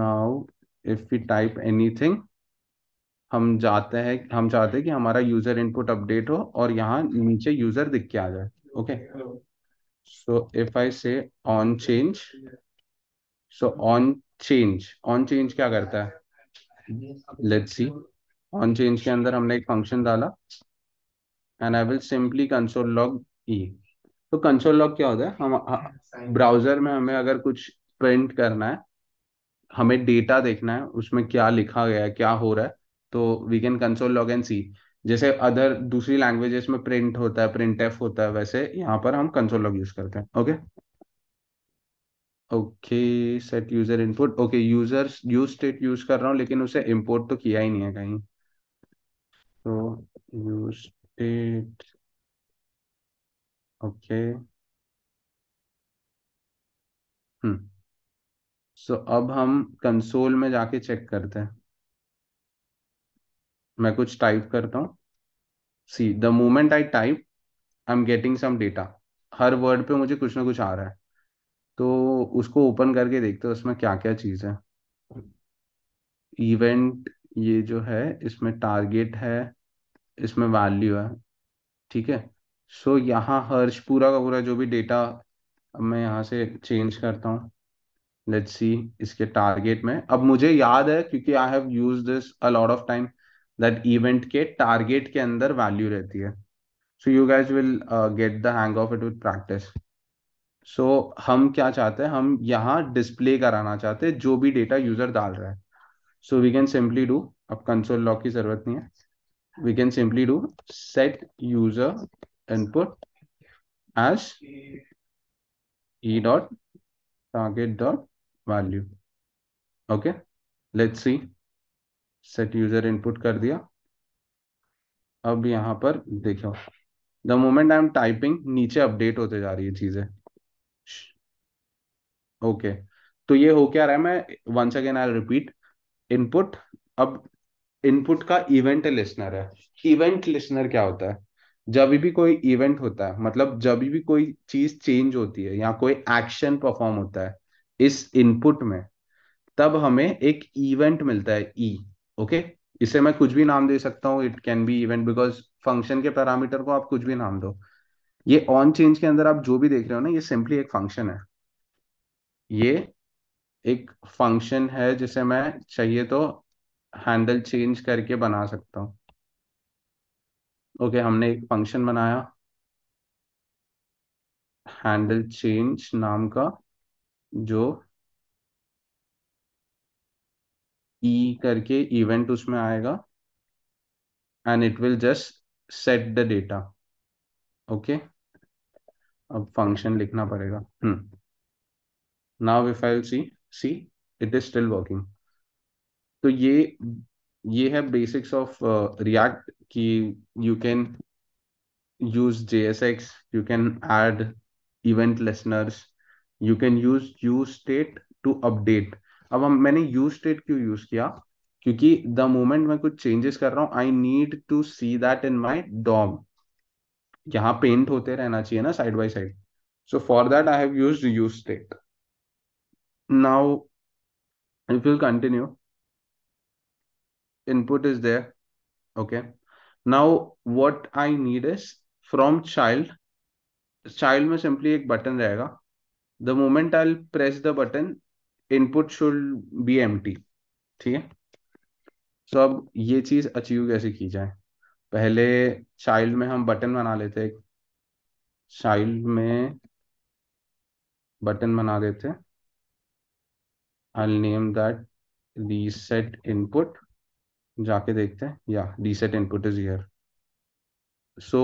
now if we type anything हम जाते हैं हम चाहते हैं कि हमारा यूजर इनपुट अपडेट हो और यहाँ नीचे यूजर दिख के आ जाए okay so if I say on change so on change on change क्या करता है लेट्स सी ऑन चेंज के अंदर हमने एक फंक्शन डाला and I will simply console log E तो कंसोल लॉग क्या होता है हम ब्राउजर में हमें अगर कुछ प्रिंट करना है हमें डेटा देखना है उसमें क्या लिखा गया है क्या हो रहा है तो we can console log and see जैसे अदर दूसरी लैंग्वेजेस में प्रिंट होता है प्रिंट एफ होता है वैसे यहाँ पर हम कंसोल लॉग यूज करते हैं okay okay set user input okay user use state use कर रहा हूँ लेकिन उसे इम्पोर्ट तो किया ही नहीं है कहीं तो use state okay hmm so अब हम कंसोल में जाके चेक करते हैं मैं कुछ टाइप करता हूँ see the moment I type I am getting some data हर वर्ड पे मुझे कुछ ना कुछ आ रहा है तो उसको ओपन करके देखते हैं उसमें क्या क्या चीज़ है इवेंट ये जो है इसमें टारगेट है इसमें वैल्यू है ठीक है सो so, यहाँ हर्ष पूरा का पूरा जो भी डेटा मैं यहाँ से चेंज करता हूँ लेट्स सी इसके टारगेट में अब मुझे याद है क्योंकि I have use this a lot of time that event के टारगेट के अंदर वैल्यू रहती है so you guys will get the hang of it with practice so so, हम क्या चाहते हैं हम यहाँ डिस्प्ले कराना चाहते हैं जो भी डेटा यूजर डाल रहा है so we can simply do अब कंसोल लॉक की जरूरत नहीं है we can simply do set user input as E dot target dot value okay let's see set user input कर दिया अब यहाँ पर देखो the moment I am typing नीचे अपडेट होते जा रही है चीजें ओके तो ये हो क्या रहा है मैं once again I repeat input अब इनपुट का इवेंट लिसनर है इवेंट लिसनर क्या होता है जब भी कोई इवेंट होता है मतलब जब भी कोई चीज चेंज होती है या कोई एक्शन परफॉर्म होता है इस इनपुट में तब हमें एक इवेंट मिलता है ई e, ओके okay? इसे मैं कुछ भी नाम दे सकता हूँ it can be event because function के पैरामीटर को आप कुछ भी नाम दो ये ऑन चेंज के अंदर आप जो भी देख रहे हो ना ये सिंपली एक फंक्शन है ये एक फंक्शन है जिसे मैं चाहिए तो हैंडल चेंज करके बना सकता हूं ओके okay, हमने एक फंक्शन बनाया हैंडल चेंज नाम का जो ई e करके इवेंट उसमें आएगा and it will just set the data okay okay? अब फंक्शन लिखना पड़ेगा now if I see see it is still working तो ये ये है बेसिक्स ऑफ रिएक्ट कि you can S X you can add event listeners you can use you state to update अब हम मैंने यू स्टेट क्यों यूज किया क्योंकि द मोमेंट मैं कुछ चेंजेस कर रहा हूँ I need to see that in my DOM यहाँ पेंट होते रहना चाहिए ना side by side so for that I have use you state now if will continue input is there okay now what I need is from child child में simply एक button रहेगा the moment I press the button input should be empty ठीक है सो अब ये चीज achieve कैसे की जाए पहले चाइल्ड में हम बटन बना लेते चाइल्ड में बटन बना देते I name that reset input जाके देखते हैं या reset input is here so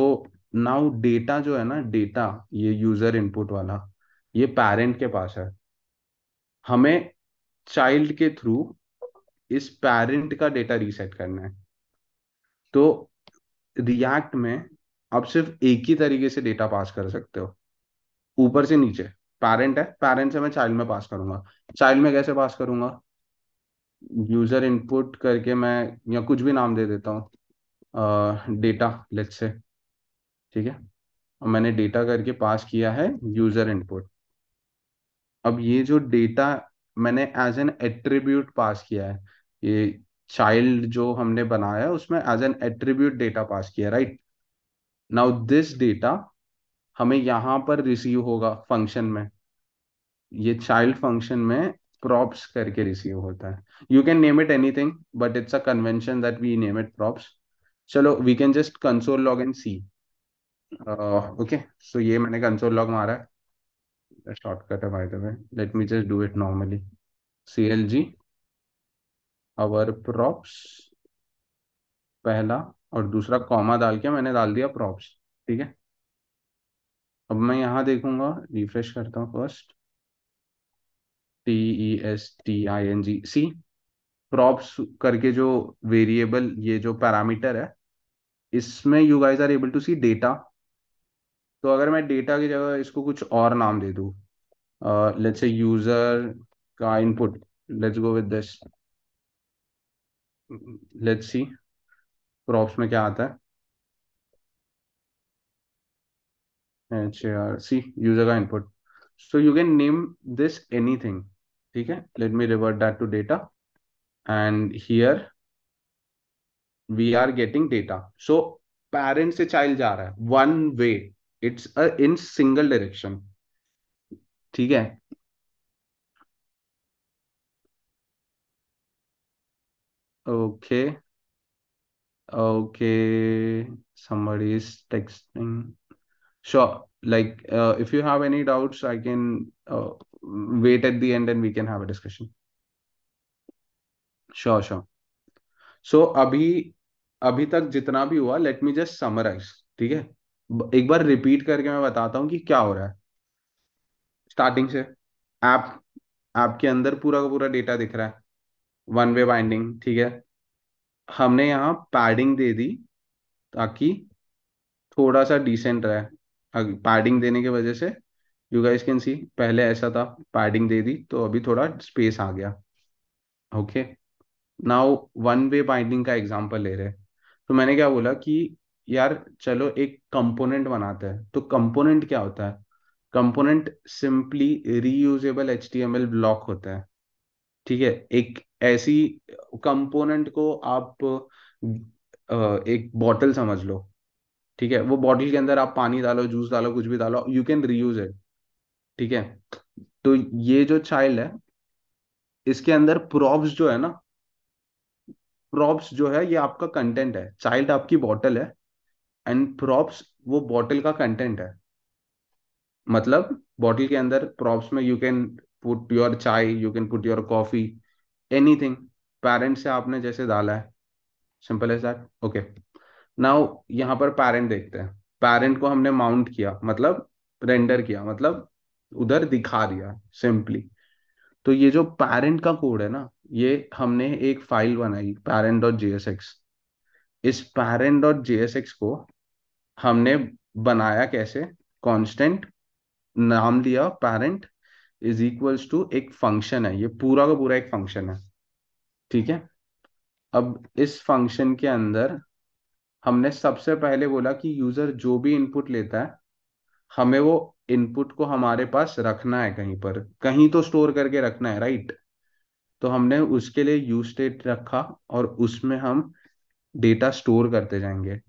now data जो है ना डेटा ये यूजर इनपुट वाला ये पेरेंट के पास है हमें चाइल्ड के थ्रू इस पेरेंट का डेटा रीसेट करना है तो रिएक्ट में आप सिर्फ एक ही तरीके से डेटा पास कर सकते हो ऊपर से नीचे पेरेंट है पेरेंट से मैं चाइल्ड में पास करूंगा चाइल्ड में कैसे पास करूंगा यूजर इनपुट करके मैं या कुछ भी नाम दे देता हूँ डेटा लेट्स से ठीक है और मैंने डेटा करके पास किया है यूजर इनपुट अब ये जो डेटा मैंने एज एन एट्रीब्यूट पास किया है ये चाइल्ड जो हमने बनाया उसमें as an attribute data pass किया राइट नाउ दिस डेटा हमें यहां पर रिसीव होगा फंक्शन में ये चाइल्ड फंक्शन में प्रॉप्स करके रिसीव होता है you can name it anything but it's a convention that we name it props चलो we can just console log and see okay so ये मैंने कंसोल लॉग मारा है शॉर्टकट है by the way let me just do it normally C L G our props पहला और दूसरा comma डाल के मैंने डाल दिया प्रॉप्स ठीक है अब मैं यहां देखूंगा रिफ्रेश करता हूँ first T E S T I N G see props करके जो वेरिएबल ये जो पैरामीटर है इसमें you guys are able to see data तो अगर मैं डेटा की जगह इसको कुछ और नाम दे दू लेट्स यूजर का input let's go with this let's see props में क्या आता है अच्छा सी यूजर का input so you can name this anything ठीक है let me revert that to data and here we are getting data so parent से child जा रहा है one way it's in single direction ठीक है okay okay somebody is like if you have any doubts I can wait at the end and we can have a discussion sure sure so अभी अभी तक जितना भी हुआ late me just summarise ठीक है एक बार रिपीट करके मैं बताता हूँ कि क्या हो रहा है स्टार्टिंग से ऐप ऐप के अंदर पूरा का पूरा डेटा दिख रहा है वन वे बाइंडिंग ठीक है हमने यहाँ पैडिंग दे दी ताकि थोड़ा सा डिसेंट रहे पैडिंग देने की वजह से यू गाइस कैन सी पहले ऐसा था पैडिंग दे दी तो अभी थोड़ा स्पेस आ गया okay now one way binding का एग्जांपल ले रहे हैं तो मैंने क्या बोला कि यार चलो एक कंपोनेंट बनाते हैं तो कंपोनेंट क्या होता है component simply reusable H block होता है ठीक है एक ऐसी कंपोनेंट को आप एक बॉटल समझ लो ठीक है वो बॉटल के अंदर आप पानी डालो जूस डालो कुछ भी डालो यू कैन रीयूज इट ठीक है तो ये जो चाइल्ड है इसके अंदर प्रॉप्स जो है ना प्रॉप्स जो है ये आपका कंटेंट है चाइल्ड आपकी बॉटल है एंड प्रॉप्स वो बॉटल का कंटेंट है मतलब बॉटल के अंदर प्रॉप्स में you can put your chai you can put your coffee anything parent से आपने जैसे डाला है simple as that okay now यहाँ पर पेरेंट देखते हैं पेरेंट को हमने माउंट किया मतलब रेंडर किया मतलब उधर दिखा दिया सिंपली तो ये जो पेरेंट का कोड है ना ये हमने एक फाइल बनाई पेरेंट डॉट जेएसएक्स इस पेरेंट डॉट जेएसएक्स को हमने बनाया कैसे कॉन्स्टेंट नाम दिया पेरेंट इज इक्वल्स टू एक फंक्शन है ये पूरा का पूरा एक फंक्शन है ठीक है अब इस फंक्शन के अंदर हमने सबसे पहले बोला कि यूजर जो भी इनपुट लेता है हमें वो इनपुट को हमारे पास रखना है कहीं पर कहीं तो स्टोर करके रखना है राइट तो हमने उसके लिए यू स्टेट रखा और उसमें हम डेटा स्टोर करते जाएंगे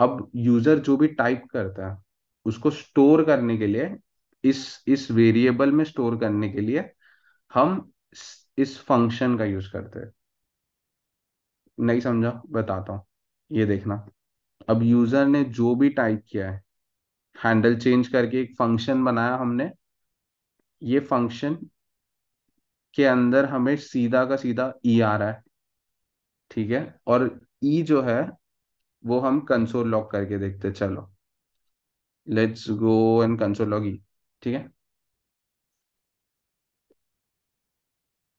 अब यूजर जो भी टाइप करता है उसको स्टोर करने के लिए इस इस वेरिएबल में स्टोर करने के लिए हम इस फंक्शन का यूज करते हैं नहीं समझा बताता हूं ये देखना अब यूजर ने जो भी टाइप किया है हैंडल चेंज करके एक फंक्शन बनाया हमने ये फंक्शन के अंदर हमें सीधा का सीधा ई e आ रहा है ठीक है और ई e जो है वो हम कंसोल लॉक करके देखते चलो let's go and console log E ठीक है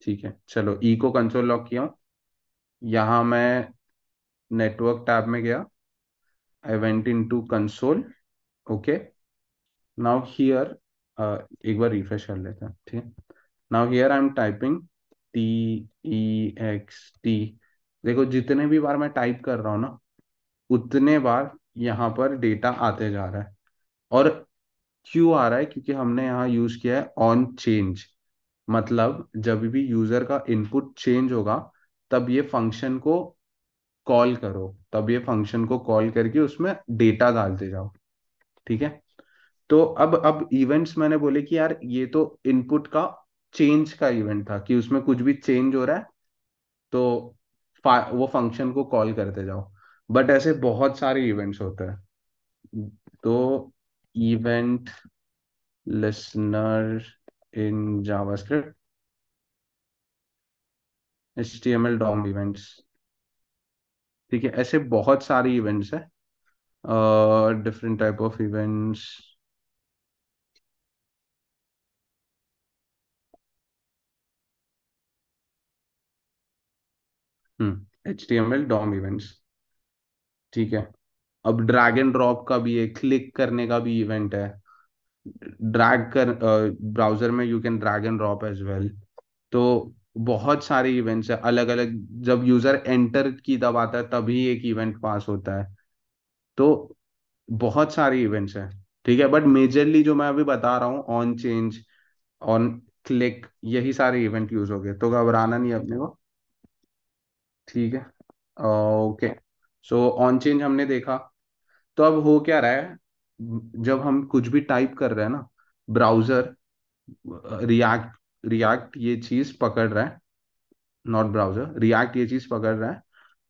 ठीक है चलो ई e को कंसोल लॉक किया यहां मैं नेटवर्क टैब में गया I went into console okay now here एक बार रिफ्रेश कर लेते हैं ठीक है now here I am typing T E X T देखो जितने भी बार मैं टाइप कर रहा हूं ना उतने बार यहां पर डेटा आते जा रहा है और क्यों आ रहा है क्योंकि हमने यहाँ यूज किया है ऑन चेंज मतलब जब भी यूजर का इनपुट चेंज होगा तब ये फंक्शन को कॉल करो तब ये फंक्शन को कॉल करके उसमें डेटा डालते जाओ ठीक है तो अब अब इवेंट्स मैंने बोले कि यार ये तो इनपुट का चेंज का इवेंट था कि उसमें कुछ भी चेंज हो रहा है तो वो फंक्शन को कॉल करते जाओ बट ऐसे बहुत सारे इवेंट्स होते हैं तो event listener in JavaScript. HTML DOM events. ठीक है ऐसे बहुत सारे इवेंट्स है different type of events H T M L DOM events ठीक है अब ड्रैग एंड ड्रॉप का भी है क्लिक करने का भी इवेंट है ड्रैग कर ब्राउजर में you can drag and drop as well तो बहुत सारे इवेंट्स है अलग अलग जब यूजर एंटर की दबाता है तभी एक इवेंट पास होता है तो बहुत सारे इवेंट्स है ठीक है बट मेजरली जो मैं अभी बता रहा हूँ ऑन चेंज ऑन क्लिक यही सारे इवेंट यूज हो गए तो घबराना नहीं अपने को ठीक है ओके सो ऑन चेंज हमने देखा तो अब हो क्या रहा है जब हम कुछ भी टाइप कर रहे हैं ना ब्राउजर रिएक्ट रिएक्ट ये चीज पकड़ रहा है नॉट ब्राउजर रिएक्ट ये चीज पकड़ रहा है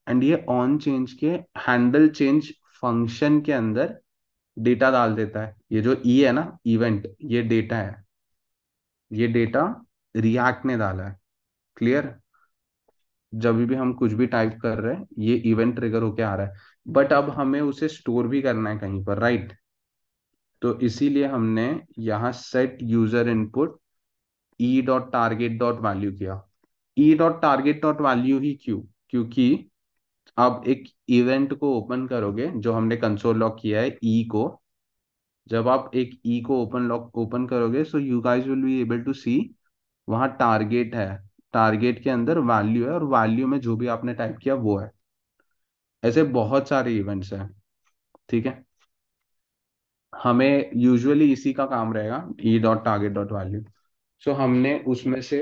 एंड ये ऑन चेंज के हैंडल चेंज फंक्शन के अंदर डेटा डाल देता है ये जो ई e है ना इवेंट ये डेटा है ये डेटा रिएक्ट ने डाला है क्लियर जब भी हम कुछ भी टाइप कर रहे हैं ये इवेंट ट्रिगर होके आ रहा है बट अब हमें उसे स्टोर भी करना है कहीं पर राइट तो इसीलिए हमने यहाँ set user input E dot target dot value किया E dot target dot value ही क्यों क्योंकि आप एक इवेंट को ओपन करोगे जो हमने कंसोल लॉक किया है ई e को जब आप एक ई e को ओपन लॉक ओपन करोगे so you guys will be able to see वहां टारगेट है टारगेट के अंदर वैल्यू है और वैल्यू में जो भी आपने टाइप किया वो है ऐसे बहुत सारे इवेंट्स हैं ठीक है हमें यूजुअली इसी का काम रहेगा E dot target dot value so हमने उसमें से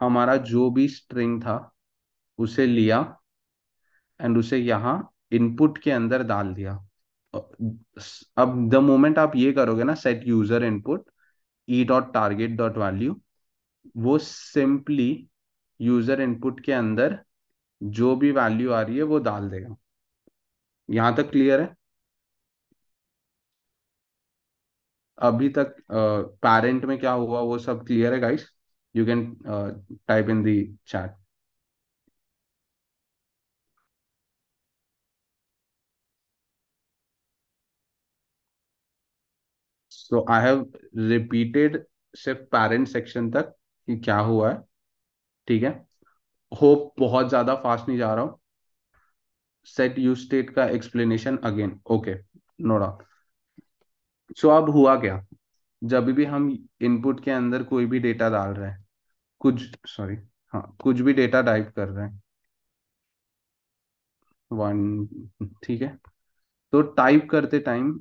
हमारा जो भी स्ट्रिंग था उसे लिया एंड उसे यहाँ इनपुट के अंदर डाल दिया अब द मोमेंट आप ये करोगे ना set user input E dot target dot value वो सिंपली यूजर इनपुट के अंदर जो भी वैल्यू आ रही है वो डाल देगा यहां तक क्लियर है अभी तक पेरेंट में क्या हुआ वो सब क्लियर है guys you can type in the chat so I have repeated सिर्फ पेरेंट सेक्शन तक कि क्या हुआ है ठीक है होप बहुत ज्यादा फास्ट नहीं जा रहा हूं सेट यू स्टेट का explanation again okay no doubt so अब हुआ क्या जब भी हम इनपुट के अंदर कोई भी डेटा डाल रहे हैं कुछ सॉरी हाँ कुछ भी डेटा टाइप कर रहे हैं वन ठीक है तो टाइप करते टाइम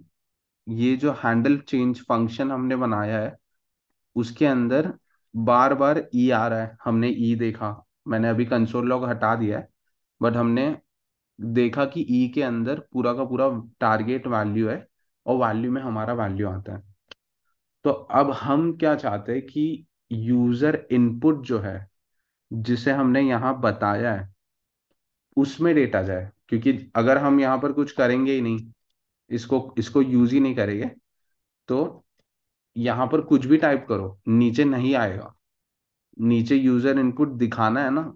ये जो हैंडल चेंज फंक्शन हमने बनाया है उसके अंदर बार बार ई e आ रहा है हमने ई e देखा मैंने अभी कंसोल लॉग हटा दिया है बट हमने देखा कि ई e के अंदर पूरा का पूरा टारगेट वैल्यू है और वैल्यू में हमारा वैल्यू आता है तो अब हम क्या चाहते हैं कि यूजर इनपुट जो है जिसे हमने यहाँ बताया है उसमें डेटा जाए क्योंकि अगर हम यहाँ पर कुछ करेंगे ही नहीं इसको इसको यूज ही नहीं करेंगे तो यहाँ पर कुछ भी टाइप करो नीचे नहीं आएगा नीचे यूजर इनपुट दिखाना है ना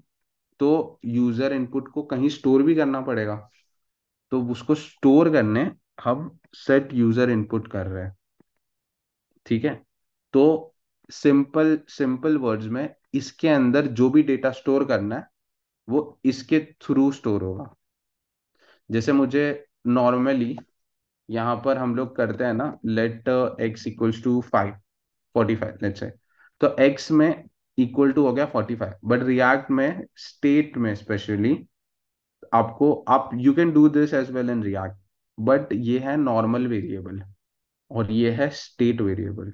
तो यूजर इनपुट को कहीं स्टोर भी करना पड़ेगा तो उसको स्टोर करने हम सेट यूजर इनपुट कर रहे हैं ठीक है तो सिंपल सिंपल वर्ड्स में इसके अंदर जो भी डेटा स्टोर करना है वो इसके थ्रू स्टोर होगा जैसे मुझे नॉर्मली यहाँ पर हम लोग करते हैं ना let X equals to five forty five let से तो एक्स में इक्वल टू हो गया फोर्टी फाइव बट रियक्ट में स्टेट में स्पेशली आपको आप you can do this as well in React but ये है नॉर्मल वेरिएबल और ये है स्टेट वेरिएबल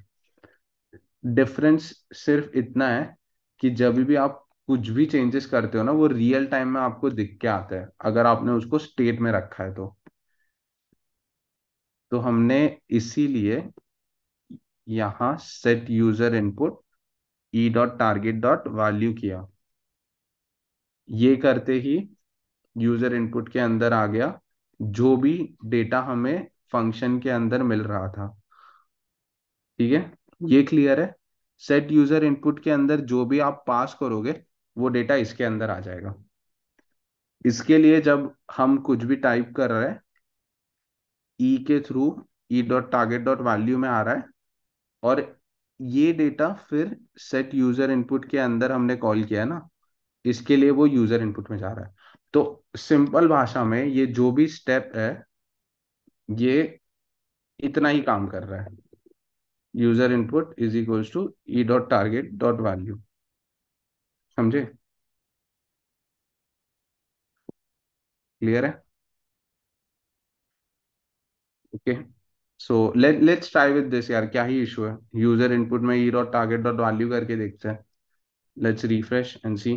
डिफरेंस सिर्फ इतना है कि जब भी आप कुछ भी चेंजेस करते हो ना वो रियल टाइम में आपको दिख के आता है अगर आपने उसको स्टेट में रखा है तो तो हमने इसीलिए यहाँ set user input E dot target dot value किया ये करते ही यूजर इनपुट के अंदर आ गया जो भी डेटा हमें फंक्शन के अंदर मिल रहा था ठीक है ये क्लियर है सेट यूजर इनपुट के अंदर जो भी आप पास करोगे वो डेटा इसके अंदर आ जाएगा इसके लिए जब हम कुछ भी टाइप कर रहे हैं ई e के through E dot target dot value में आ रहा है और ये डेटा फिर सेट यूजर इनपुट के अंदर हमने कॉल किया है ना इसके लिए वो यूजर इनपुट में जा रहा है तो सिंपल भाषा में ये जो भी स्टेप है ये इतना ही काम कर रहा है user input is equals to E dot target dot value समझे क्लियर है okay okay. So let let's try with this यार क्या ही इशू है यूजर इनपुट में E dot target dot value करके देखते हैं लेट्स रिफ्रेश एंड सी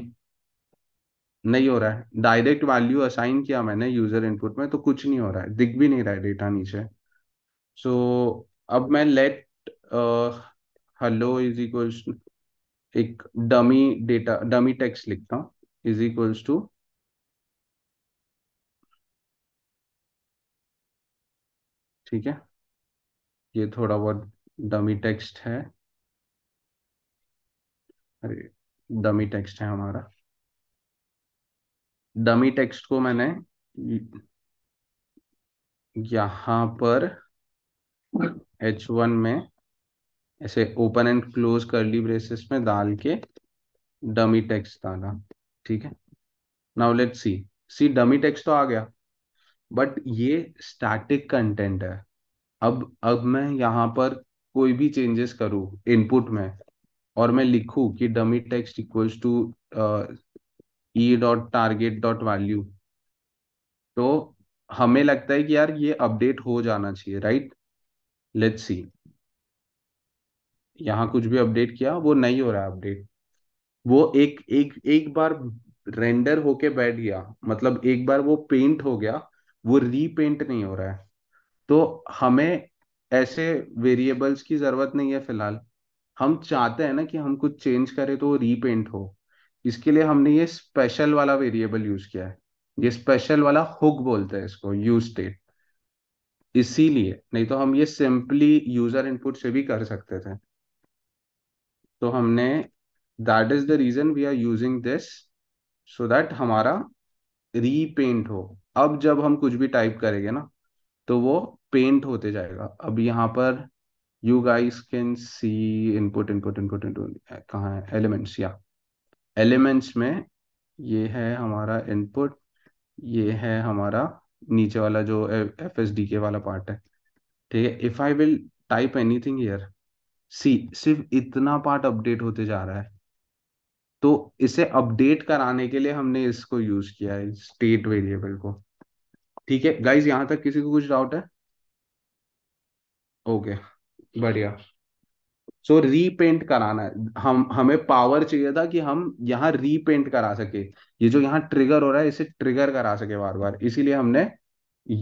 नहीं हो रहा है डायरेक्ट वैल्यू असाइन किया मैंने यूजर इनपुट में तो कुछ नहीं हो रहा है दिख भी नहीं रहा है डेटा नीचे सो so, अब मैं लेट हेलो इज इक्वल्स एक डमी डेटा डमी टेक्स्ट लिखता हूँ इज इक्वल्स टू ठीक है ये थोड़ा बहुत डमी टेक्स्ट है अरे डमी टेक्स्ट है हमारा डमी टेक्स्ट को मैंने यहां पर एच वन में ऐसे open and close curly braces में डाल के डमी टेक्स्ट डाला ठीक है now let see see dummy text तो आ गया बट ये स्टैटिक कंटेंट है अब अब मैं यहाँ पर कोई भी चेंजेस करूँ इनपुट में और मैं लिखूँ कि dummy text equals to E dot target dot value तो हमें लगता है कि यार ये अपडेट हो जाना चाहिए राइट लेट्स सी यहाँ कुछ भी अपडेट किया वो नहीं हो रहा अपडेट वो एक एक एक बार रेंडर होके बैठ गया मतलब एक बार वो पेंट हो गया वो रीपेंट नहीं हो रहा है तो हमें ऐसे वेरिएबल्स की जरूरत नहीं है फिलहाल हम चाहते हैं ना कि हम कुछ चेंज करें तो रीपेंट हो इसके लिए हमने ये स्पेशल वाला वेरिएबल यूज किया है ये स्पेशल वाला हुक बोलते हैं इसको यूज स्टेट इसीलिए नहीं तो हम ये सिंपली यूजर इनपुट से भी कर सकते थे तो हमने that is the reason we are using this so that हमारा रीपेंट हो अब जब हम कुछ भी टाइप करेंगे ना तो वो पेंट होते जाएगा अब यहाँ पर you guys can see input input input input कहाँ है एलिमेंट्स या एलिमेंट्स में ये है हमारा इनपुट ये है हमारा नीचे वाला जो एफ एस डी के वाला पार्ट है ठीक है if I will type anything here see सिर्फ इतना पार्ट अपडेट होते जा रहा है तो इसे अपडेट कराने के लिए हमने इसको यूज किया है स्टेट वेरिएबल को ठीक है गाइज यहां तक किसी को कुछ डाउट है ओके बढ़िया सो रीपेंट कराना है हम हमें पावर चाहिए था कि हम यहाँ रीपेंट करा सके ये जो यहाँ ट्रिगर हो रहा है इसे ट्रिगर करा सके बार बार इसीलिए हमने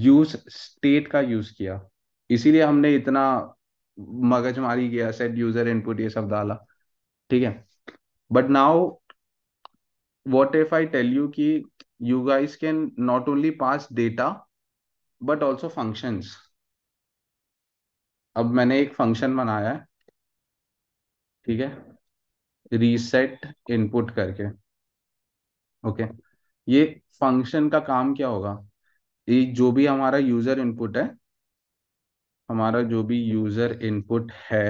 यूज स्टेट का यूज किया इसीलिए हमने इतना मगजमारी किया सेट यूजर इनपुट ये सब डाला ठीक है but now what if I tell you कि you guys can not only pass data but also functions अब मैंने एक फंक्शन बनाया है ठीक है रीसेट इनपुट करके ओके ये फंक्शन का काम क्या होगा ये जो भी हमारा यूजर इनपुट है हमारा जो भी यूजर इनपुट है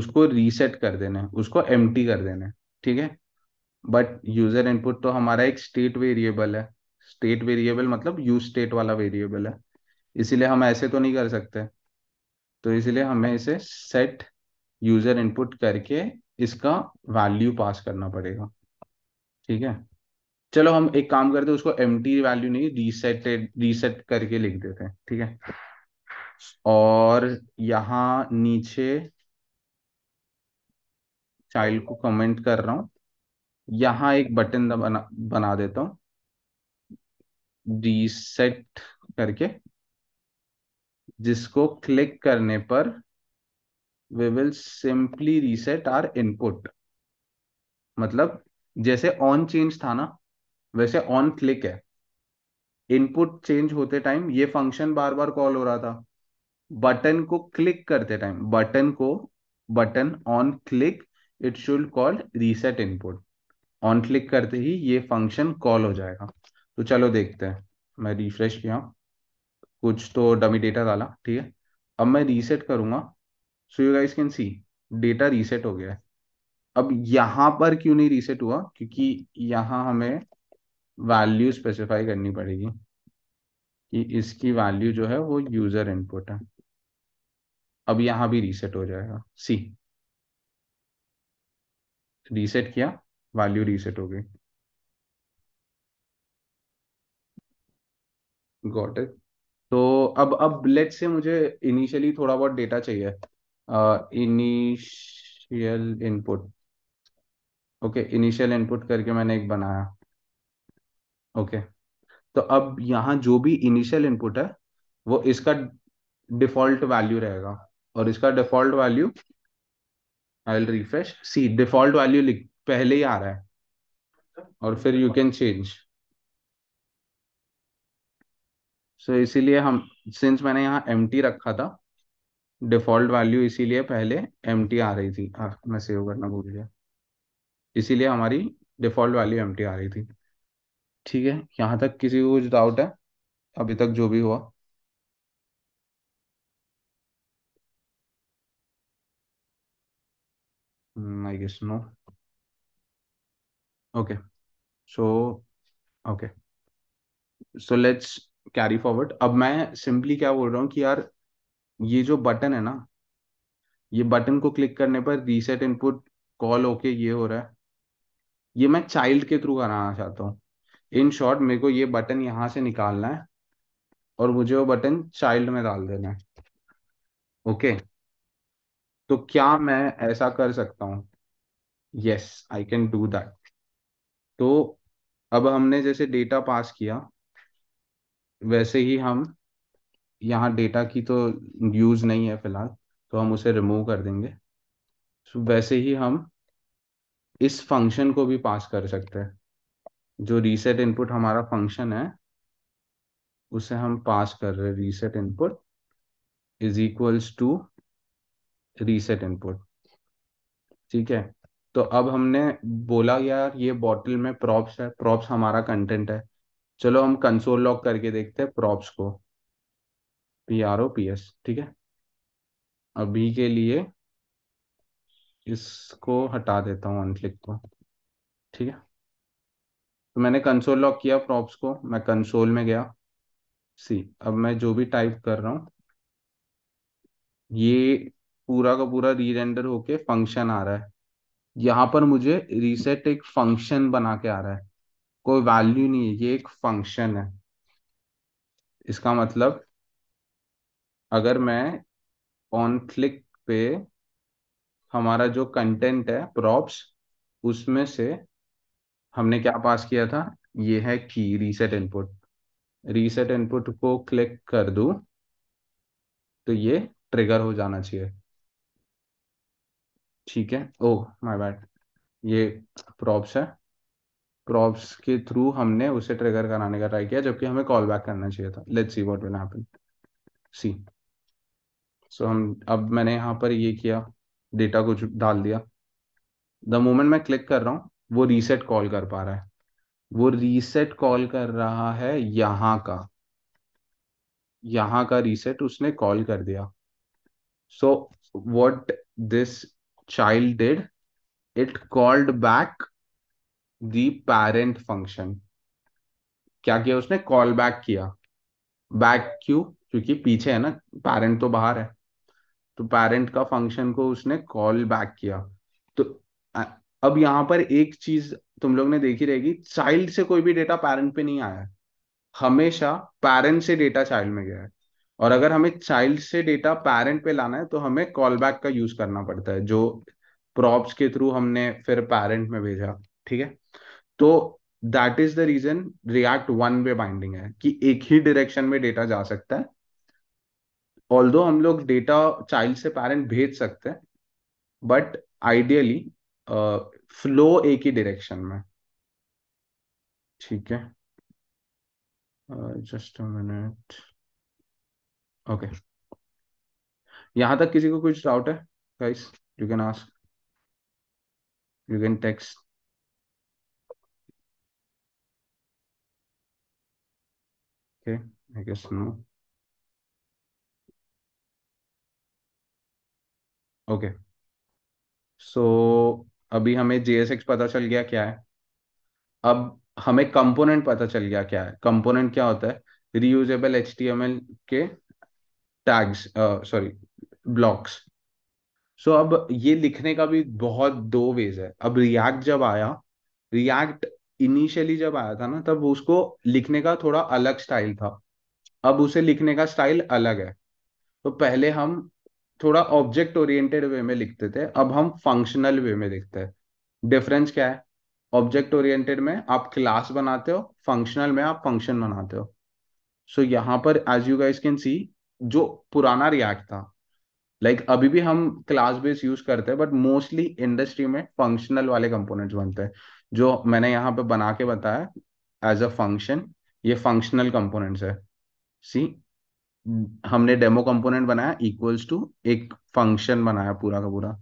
उसको रीसेट कर देना है उसको एम्प्टी कर देना है ठीक है बट यूजर इनपुट तो हमारा एक स्टेट वेरिएबल है स्टेट वेरिएबल मतलब यूज स्टेट वाला वेरिएबल है इसीलिए हम ऐसे तो नहीं कर सकते तो इसलिए हमें इसे सेट यूजर इनपुट करके इसका वैल्यू पास करना पड़ेगा ठीक है चलो हम एक काम करते उसको एम वैल्यू नहीं रीसेटेड रीसेट करके लिख देते हैं ठीक है और यहाँ नीचे चाइल्ड को कमेंट कर रहा हूं यहां एक बटन बना बना देता हूं रीसेट करके जिसको क्लिक करने पर we will simply reset our input मतलब जैसे ऑन चेंज था ना वैसे ऑन क्लिक है इनपुट चेंज होते टाइम ये फंक्शन बार बार कॉल हो रहा था बटन को क्लिक करते टाइम बटन को button on click it should call reset input on click करते ही ये फंक्शन कॉल हो जाएगा तो चलो देखते हैं मैं रिफ्रेश किया कुछ तो डमी डेटा डाला ठीक है अब मैं रीसेट करूंगा so you guys can see data reset हो गया है अब यहाँ पर क्यों नहीं रीसेट हुआ क्योंकि यहाँ हमें वैल्यू स्पेसिफाई करनी पड़ेगी कि इसकी वैल्यू जो है वो यूजर इनपुट है अब यहाँ भी रीसेट हो जाएगा सी रीसेट किया वैल्यू रीसेट हो गई गॉट इट तो अब अब लेट से मुझे इनिशियली थोड़ा बहुत डेटा चाहिए initial input okay initial input करके मैंने एक बनाया ओके okay. तो अब यहाँ जो भी इनिशियल इनपुट है वो इसका डिफॉल्ट वैल्यू रहेगा और इसका default value I will refresh see default value लिख पहले ही आ रहा है और फिर यू कैन चेंज सो इसीलिए हम सिंस मैंने यहाँ एम रखा था डिफॉल्ट वैल्यू इसीलिए पहले एम आ रही थी आ, मैं सेव करना भूल गया इसीलिए हमारी डिफॉल्ट वैल्यू एम आ रही थी ठीक है यहाँ तक किसी को कुछ डाउट है अभी तक जो भी हुआ I guess no okay so okay so let's carry forward अब मैं सिंपली क्या बोल रहा हूँ कि यार ये जो बटन है ना ये बटन को क्लिक करने पर रीसेट इनपुट कॉल होके ये हो रहा है ये मैं चाइल्ड के थ्रू कराना चाहता हूँ इन शॉर्ट मेरे को ये बटन यहाँ से निकालना है और मुझे वो बटन चाइल्ड में डाल देना है ओके okay. तो क्या मैं ऐसा कर सकता हूँ yes I can do that तो अब हमने जैसे डेटा पास किया वैसे ही हम यहाँ डेटा की तो यूज़ नहीं है फिलहाल तो हम उसे रिमूव कर देंगे सो वैसे ही हम इस फंक्शन को भी पास कर सकते हैं जो रीसेट इनपुट हमारा फंक्शन है उसे हम पास कर रहे हैं reset input is equals to reset input ठीक है तो अब हमने बोला यार ये बॉटल में प्रॉप्स है प्रॉप्स हमारा कंटेंट है चलो हम कंसोल लॉक करके देखते हैं प्रॉप्स को P R O P S ठीक है अभी के लिए इसको हटा देता हूँ अनक्लिक को ठीक है तो मैंने कंसोल लॉक किया प्रॉप्स को मैं कंसोल में गया सी अब मैं जो भी टाइप कर रहा हूँ ये पूरा का पूरा री रेंडर होके फंक्शन आ रहा है यहाँ पर मुझे रीसेट एक फंक्शन बना के आ रहा है कोई वैल्यू नहीं है ये एक फंक्शन है इसका मतलब अगर मैं ऑन क्लिक पे हमारा जो कंटेंट है प्रॉप्स उसमें से हमने क्या पास किया था ये है की रीसेट इनपुट रीसेट इनपुट को क्लिक कर दू तो ये ट्रिगर हो जाना चाहिए ठीक है ओह माय बैड ये प्रॉप्स है प्रॉप्स के थ्रू हमने उसे ट्रिगर कराने का ट्राई किया जबकि हमें कॉल बैक करना चाहिए था let's see what will happen see so हम अब मैंने यहाँ पर ये किया डेटा कुछ डाल दिया द मोमेंट मैं क्लिक कर रहा हूँ वो रीसेट कॉल कर पा रहा है वो रीसेट कॉल कर रहा है यहाँ का यहाँ का रीसेट उसने कॉल कर दिया so what this child did, it called back the parent function. क्या किया उसने कॉल बैक किया बैक क्यों क्योंकि पीछे है ना पेरेंट तो बाहर है तो पेरेंट का फंक्शन को उसने कॉल बैक किया तो अब यहां पर एक चीज तुम लोग ने देखी रहेगी चाइल्ड से कोई भी डेटा पेरेंट पे नहीं आया है हमेशा पेरेंट से डेटा चाइल्ड में गया है और अगर हमें चाइल्ड से डेटा पेरेंट पे लाना है तो हमें कॉल बैक का यूज करना पड़ता है जो प्रॉप्स के थ्रू हमने फिर पेरेंट में भेजा ठीक है तो that is the reason React one way binding है कि एक ही डायरेक्शन में डेटा जा सकता है ऑल हम लोग डेटा चाइल्ड से पेरेंट भेज सकते हैं बट आइडियली फ्लो एक ही डायरेक्शन में ठीक है just a minute okay okay. यहां तक किसी को कुछ डाउट है guys you can ask you can text okay I guess no okay so अभी हमें जीएसएक्स पता चल गया क्या है अब हमें कंपोनेंट पता चल गया क्या है कंपोनेंट क्या होता है रीयूजेबल एच के टैग्स सॉरी ब्लॉक्स सो अब ये लिखने का भी बहुत दो वेज है अब रिएक्ट जब आया रिएक्ट इनिशियली जब आया था ना तब उसको लिखने का थोड़ा अलग स्टाइल था अब उसे लिखने का स्टाइल अलग है तो पहले हम थोड़ा ऑब्जेक्ट ओरिएंटेड वे में लिखते थे अब हम फंक्शनल वे में लिखते हैं डिफरेंस क्या है ऑब्जेक्ट ओरिएंटेड में आप क्लास बनाते हो फंक्शनल में आप फंक्शन बनाते हो सो so, यहाँ पर as you guys can see जो पुराना रिएक्ट था लाइक like, अभी भी हम क्लास बेस यूज करते हैं बट मोस्टली इंडस्ट्री में फंक्शनल वाले कंपोनेंट्स बनते हैं जो मैंने यहाँ पे बना के बताया एज अ फंक्शन ये फंक्शनल कंपोनेंट्स है सी हमने डेमो कंपोनेंट बनाया इक्वल्स टू एक फंक्शन बनाया पूरा का पूरा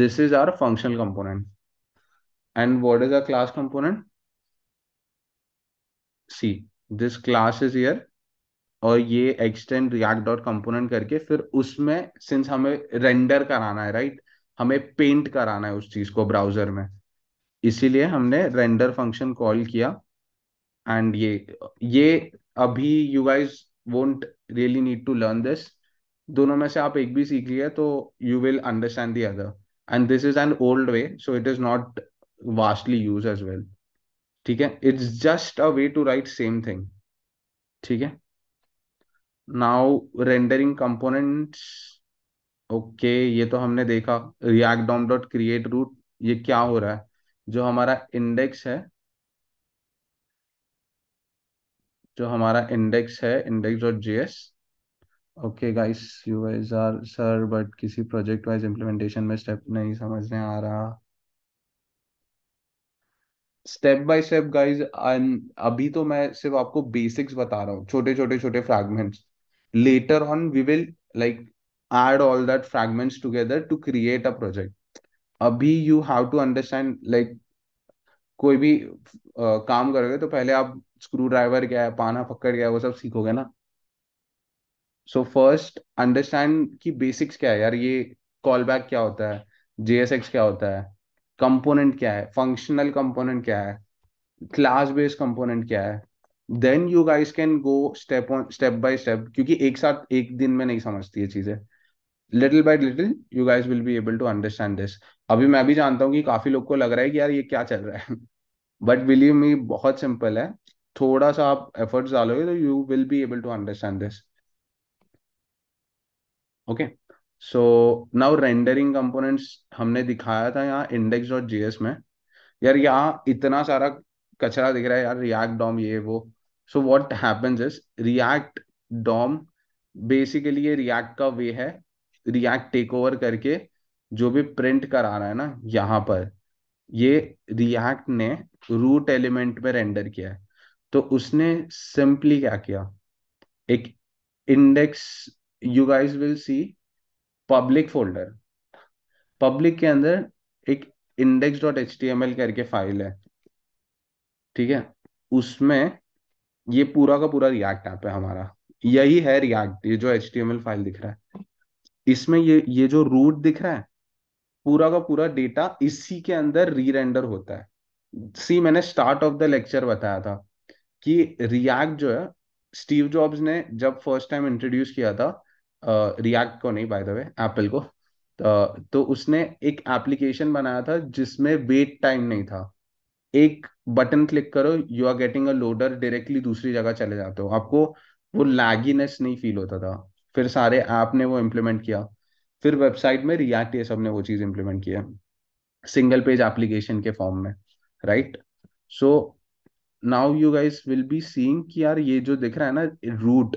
this is our functional component and what is a class component see this class is here और ये एक्सटेंड रियक्ट डॉट कंपोनेंट करके फिर उसमें सिंस हमें रेंडर कराना है राइट हमें पेंट कराना है उस चीज को ब्राउजर में इसीलिए हमने रेंडर फंक्शन कॉल किया एंड ये ये अभी you guys won't really need to learn this दोनों में से आप एक भी सीख लिया तो you will understand the other and this is an old way so it is not vastly used as well ठीक है it's just a way to write same thing ठीक है नाउ रेंडरिंग कंपोनेंट्स ओके ये तो हमने देखा React DOM dot create root ये क्या हो रहा है जो हमारा इंडेक्स है जो हमारा इंडेक्स है index dot JS okay guys you wise are sir but किसी प्रोजेक्ट वाइज इम्प्लीमेंटेशन में स्टेप नहीं समझने आ रहा स्टेप बाय स्टेप गाइज अभी तो मैं सिर्फ आपको बेसिक्स बता रहा हूँ छोटे छोटे छोटे fragments later on we will like add all that fragments together to create a project अभी you have to understand like कोई भी आ, काम करोगे तो पहले आप स्क्रू ड्राइवर क्या है पाना पकड़ क्या है वो सब सीखोगे ना सो फर्स्ट अंडरस्टैंड कि बेसिक्स क्या है यार ये कॉल बैक क्या होता है जेएसएक्स क्या होता है कंपोनेंट क्या है फंक्शनल कंपोनेंट क्या है क्लास बेस्ड कंपोनेंट क्या है then you guys can go step on step by step क्योंकि एक साथ एक दिन में नहीं समझती है चीजें little by little you guys will be able to understand this अभी मैं भी जानता हूँ कि काफी लोग को लग रहा है कि यार ये क्या चल रहा है बट बिलीव मी बहुत सिंपल है थोड़ा सा आप एफर्ट्स डालोगे तो you will be able to understand this okay so now rendering components हमने दिखाया था यहाँ इंडेक्स डॉट जीएस में यार यहाँ इतना सारा कचरा दिख रहा है यार रियाक्ट डॉम ये वो so what happens is React DOM basically ये रियक्ट का वे है रियक्ट टेक ओवर करके जो भी प्रिंट करा रहा है ना यहाँ पर ये रियक्ट ने रूट एलिमेंट में रेंडर किया है तो उसने सिंपली क्या किया एक index you guys will see public folder public के अंदर एक index dot H T M L करके फाइल है ठीक है उसमें ये पूरा का पूरा रिएक्ट ऐप है हमारा यही है रिएक्ट ये जो एच फाइल दिख रहा है इसमें ये ये जो रूट दिख रहा है पूरा का पूरा डेटा इसी के अंदर री रेंडर होता है सी मैंने स्टार्ट ऑफ द लेक्चर बताया था कि रिएक्ट जो है स्टीव जॉब्स ने जब फर्स्ट टाइम इंट्रोड्यूस किया था रिएक्ट को नहीं बाय द वे एप्पल को तो, तो उसने एक एप्लीकेशन बनाया था जिसमें वेट टाइम नहीं था एक बटन क्लिक करो you are getting a loader directly दूसरी जगह चले जाते हो आपको वो लैगीनेस नहीं फील होता था फिर सारे ऐप ने वो इम्प्लीमेंट किया फिर वेबसाइट में रिएक्ट ये सब ने वो चीज़ इम्प्लीमेंट किया सिंगल पेज एप्लीकेशन के फॉर्म में right so now you guys will be seeing कि यार ये जो दिख रहा है ना रूट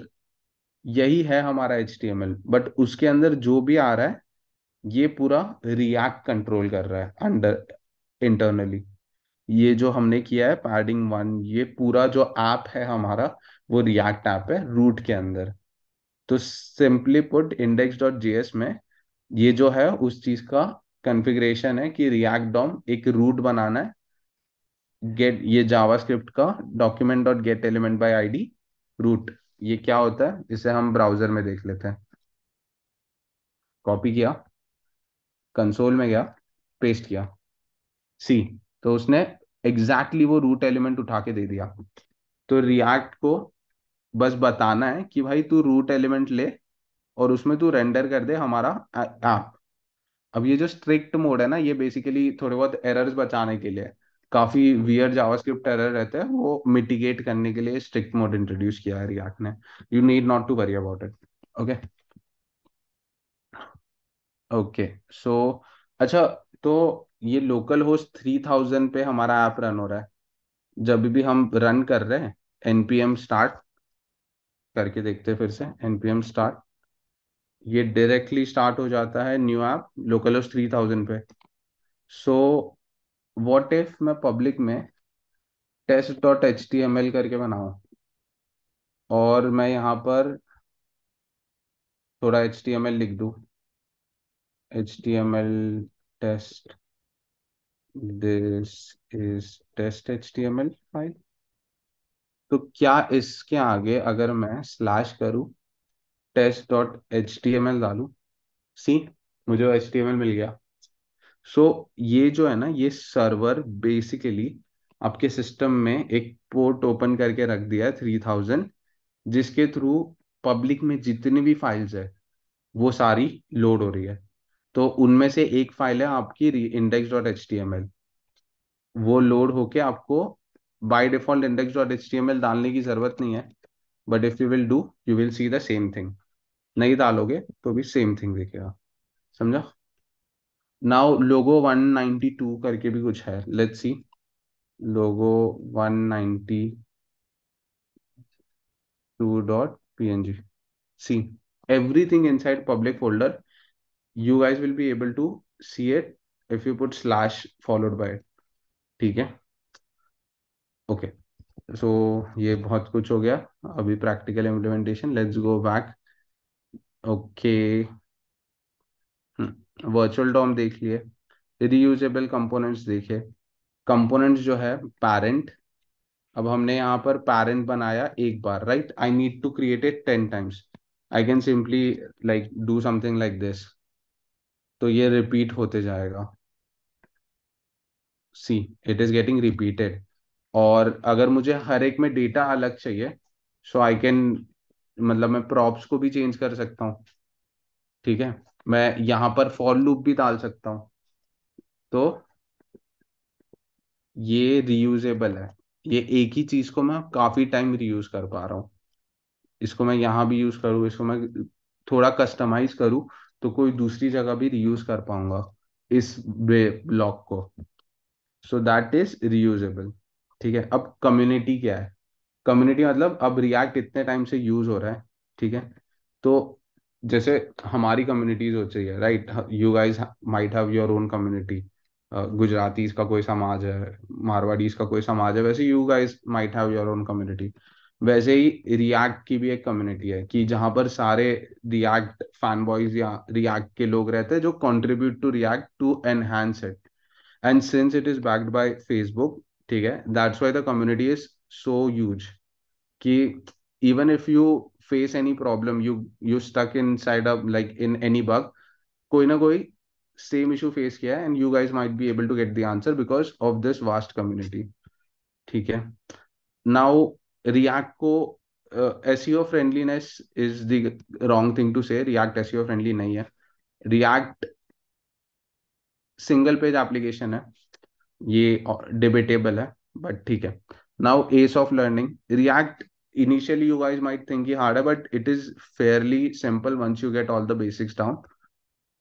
यही है हमारा एच बट उसके अंदर जो भी आ रहा है ये पूरा रिएक्ट कंट्रोल कर रहा है अंडर इंटरनली ये जो हमने किया है पैडिंग वन ये पूरा जो ऐप है हमारा वो रिएक्ट ऐप है रूट के अंदर तो simply put index dot JS में ये जो है उस चीज का कॉन्फ़िगरेशन है कि रिएक्ट डॉम एक रूट बनाना है गेट ये जावास्क्रिप्ट का document dot get element by ID root ये क्या होता है इसे हम ब्राउजर में देख लेते हैं कॉपी किया कंसोल में गया पेस्ट किया सी तो उसने एग्जैक्टली exactly वो रूट एलिमेंट उठा के दे दिया तो रिएक्ट को बस बताना है कि भाई तू रूट एलिमेंट ले और उसमें तू रेंडर कर दे हमारा ऐप अब ये जो स्ट्रिक्ट मोड है ना ये बेसिकली थोड़े बहुत एरर्स बचाने के लिए काफी वियर जावास्क्रिप्ट एरर रहते हैं वो मिटिगेट करने के लिए स्ट्रिक्ट मोड इंट्रोड्यूस किया है रिएक्ट ने you need not to worry about it okay okay so अच्छा तो ये लोकल होस्ट थ्री थाउजेंड पे हमारा ऐप रन हो रहा है जब भी हम रन कर रहे हैं एनपीएम स्टार्ट करके देखते फिर से एनपीएम स्टार्ट ये डायरेक्टली स्टार्ट हो जाता है new app local host three thousand पे सो वॉट इफ मैं पब्लिक में test dot H T M L करके बनाऊ और मैं यहाँ पर थोड़ा एच टी एम एल लिख दू H T M L test this is test H T M L file तो क्या इसके आगे अगर मैं स्लैश करूं test dot H T M L डालू सी मुझे एच टी एम एल मिल गया सो so, ये जो है ना ये सर्वर बेसिकली आपके सिस्टम में एक पोर्ट ओपन करके रख दिया है थ्री थाउजेंड जिसके थ्रू पब्लिक में जितनी भी फाइल्स है वो सारी लोड हो रही है तो उनमें से एक फाइल है आपकी index dot H T M L वो लोड होके आपको by default index dot H T M L डालने की जरूरत नहीं है but if you will do you will see the same thing नहीं डालोगे तो भी सेम थिंग दिखेगा समझा नाउ लोगो 192 करके भी कुछ है let's see logo 192 dot everything inside public folder you guys will be able to see it if you put slash followed by it ठीक है ओके सो ये बहुत कुछ हो गया अभी practical implementation let's go back okay virtual DOM देख लिए रियूजेबल कंपोनेंट्स देखे कंपोनेंट्स जो है पेरेंट अब हमने यहाँ पर पेरेंट बनाया एक बार right I need to create it ten times I can simply like do something like this तो ये रिपीट होते जाएगा see it is getting repeated और अगर मुझे हर एक में डेटा अलग चाहिए सो आई कैन मतलब मैं प्रॉप्स को भी चेंज कर सकता हूँ ठीक है मैं यहाँ पर फॉर लूप भी डाल सकता हूँ तो ये रियूजेबल है ये एक ही चीज को मैं काफी टाइम रियूज कर पा रहा हूँ इसको मैं यहाँ भी यूज करूँ इसको मैं थोड़ा कस्टमाइज करूँ तो कोई दूसरी जगह भी रियूज कर पाऊंगा इस ब्लॉक को सो दैट इज रियूजेबल ठीक है अब कम्युनिटी क्या है कम्युनिटी मतलब अब रिएक्ट इतने टाइम से यूज हो रहा है ठीक है तो जैसे हमारी कम्युनिटीज हो चाहिए right you guys might have your own community Gujaratis का कोई समाज है मारवाड़ीज का कोई समाज है वैसे you guys might have your own community वैसे ही रियाक्ट की भी एक कम्युनिटी है कि जहां पर सारे रियाक्ट फैन बॉयज या रियाक्ट के लोग रहते हैं जो contribute to React to enhance it and since it is backed by Facebook ठीक है that's why the community is so used कि even if you face any problem you you stuck inside up like in any bug कोई ना कोई same issue face किया है and you guys might be able to get the answer because of this vast community ठीक है now React को SEO friendliness is the wrong thing to say React SEO friendly नहीं है React single page application है ये debatable है but ठीक है now as of learning React initially you guys might think hard है but it is fairly simple once you get all the basics down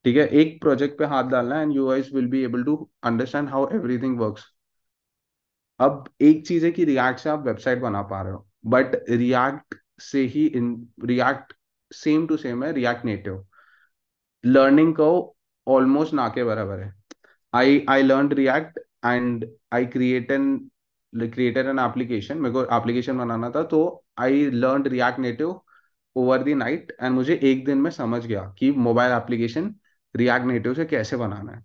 ठीक है एक प्रोजेक्ट पे हाथ डालना and you guys will be able to understand how everything works अब एक चीज है कि रिएक्ट से आप वेबसाइट बना पा रहे हो बट रिएक्ट से ही in React same to same है रिएक्ट नेटिव लर्निंग को ऑलमोस्ट ना के बराबर है I I learn React and I create an created an application मेरे को एप्लीकेशन बनाना था तो I learn React native over the night एंड मुझे एक दिन में समझ गया कि मोबाइल एप्लीकेशन रिएक्ट नेटिव से कैसे बनाना है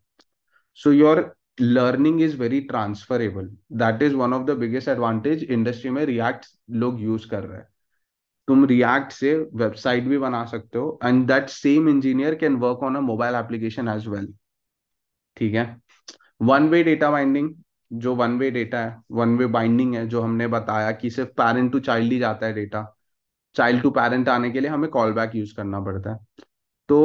so your learning is very transferable that is one of the biggest advantage industry में रिएक्ट लोग यूज कर रहे हैं तुम रिएक्ट से वेबसाइट भी बना सकते हो and that same engineer can work on a mobile application as well ठीक है वन वे डेटा बाइंडिंग जो वन वे डेटा है वन वे बाइंडिंग है जो हमने बताया कि सिर्फ पेरेंट टू चाइल्ड ही जाता है डेटा चाइल्ड टू पेरेंट आने के लिए हमें कॉल बैक यूज करना पड़ता है तो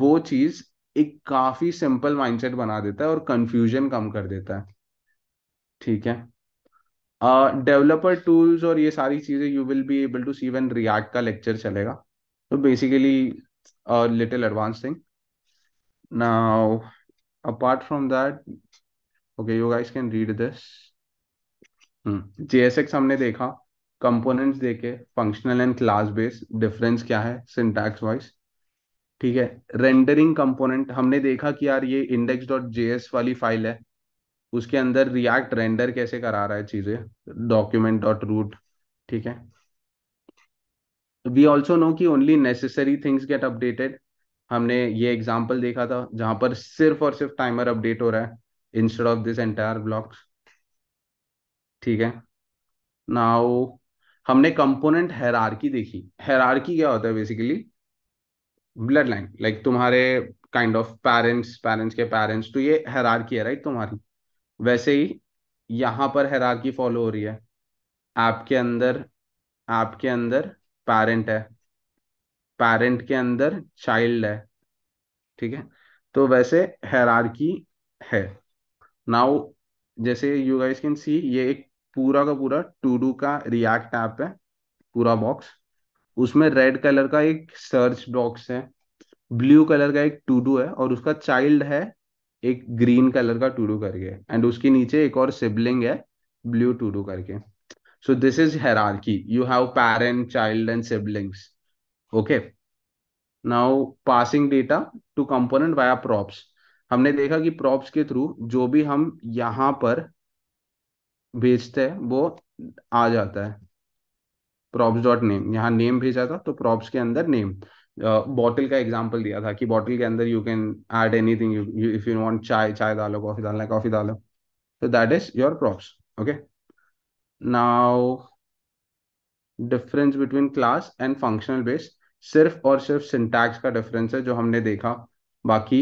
वो चीज एक काफी सिंपल माइंडसेट बना देता है और कंफ्यूजन कम कर देता है ठीक है डेवलपर uh, टूल्स और ये सारी चीजें you will be able to see one React का लेक्चर चलेगा तो basically little advance thing now apart from that okay you guys can read this JSX हमने देखा कंपोनेंट्स देखे functional and class based difference क्या है सिंटैक्स वाइज ठीक है रेंडरिंग कंपोनेंट हमने देखा कि यार ये इंडेक्स डॉट एस वाली फाइल है उसके अंदर रिएक्ट रेंडर कैसे करा रहा है चीजें डॉक्यूमेंट डॉट रूट ठीक है वी ऑल्सो नो कि only necessary things get updated हमने ये एग्जाम्पल देखा था जहां पर सिर्फ और सिर्फ टाइमर अपडेट हो रहा है instead of this entire block ठीक है नाउ हमने कंपोनेंट हैरारकी देखी हैरारकी क्या होता है बेसिकली ब्लड लाइन लाइक तुम्हारे काइंड ऑफ पेरेंट्स पेरेंट्स के पेरेंट्स तो ये की है राइट तुम्हारी वैसे ही यहाँ पर की फॉलो हो रही है आपके अंदर आपके अंदर पेरेंट है पेरेंट के अंदर चाइल्ड है ठीक है तो वैसे की है नाउ जैसे यू गाइस कैन सी ये एक पूरा का पूरा टू डू का रिएक्ट ऐप है पूरा बॉक्स उसमें रेड कलर का एक सर्च बॉक्स है ब्लू कलर का एक टू डू है और उसका चाइल्ड है एक ग्रीन कलर का टू डू करके एंड उसके नीचे एक और सिबलिंग है ब्लू टू डू करके so this is hierarchy you have parent child and siblings okay now passing data to component via props हमने देखा कि प्रॉप्स के थ्रू जो भी हम यहाँ पर भेजते हैं वो आ जाता है प्रॉप्स डॉट नेम यहाँ नेम भेजा था तो प्रॉप्स के अंदर नेम बॉटल का एग्जाम्पल दिया था कि बॉटल के अंदर you can add anything if you want चाय चाय डालो कॉफी डालना कॉफी डालो तो that is your props okay now difference between class and functional base सिर्फ और सिर्फ सिंटैक्स का डिफरेंस है जो हमने देखा बाकी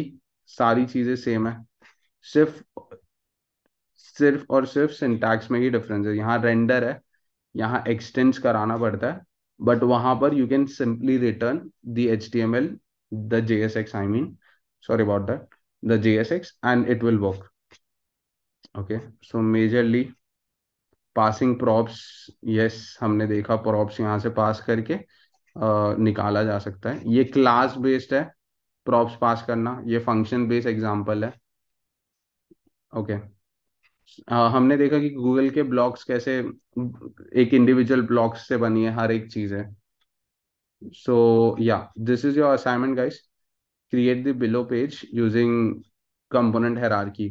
सारी चीजें सेम है सिर्फ सिर्फ और सिर्फ सिंटैक्स में ही डिफरेंस है यहाँ रेंडर है यहाँ एक्सटेंड कराना पड़ता है बट वहां पर you can simply return the H M L the J S X I mean sorry about that the J S X and it will work okay so majorly passing props yes हमने देखा props यहाँ से पास करके uh, निकाला जा सकता है ये क्लास बेस्ड है प्रॉप्स पास करना ये फंक्शन बेस्ड एग्जाम्पल है ओके okay. हमने देखा कि गूगल के ब्लॉक्स कैसे एक इंडिविजुअल ब्लॉक्स से बनी है हर एक चीज है so yeah this is your assignment guys create the below page using component hierarchy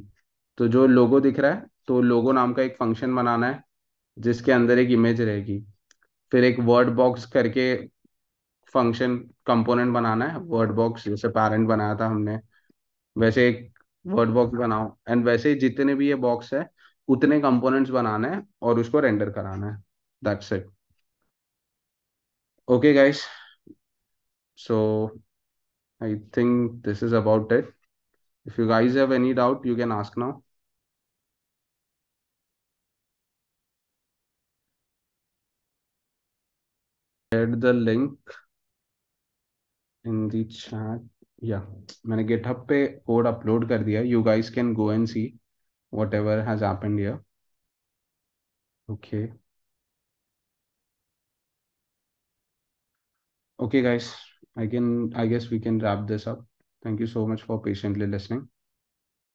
तो जो लोगो दिख रहा है तो लोगो नाम का एक फंक्शन बनाना है जिसके अंदर एक इमेज रहेगी फिर एक वर्ड बॉक्स करके फंक्शन कंपोनेंट बनाना है वर्ड बॉक्स जैसे पैरेंट बनाया था हमने वैसे एक वर्ड बॉक्स बनाओ एंड वैसे ही जितने भी ये बॉक्स है उतने कंपोनेंट्स बनाना है और उसको रेंडर कराना है that's it okay guys so I think this is about it if you guys have any doubt you can ask now add the link in the chat या मैंने गेटअप पे कोड अपलोड कर दिया you guys can go and see whatever has happened here okay okay guys I can I guess we can wrap this up thank you so much for patiently listening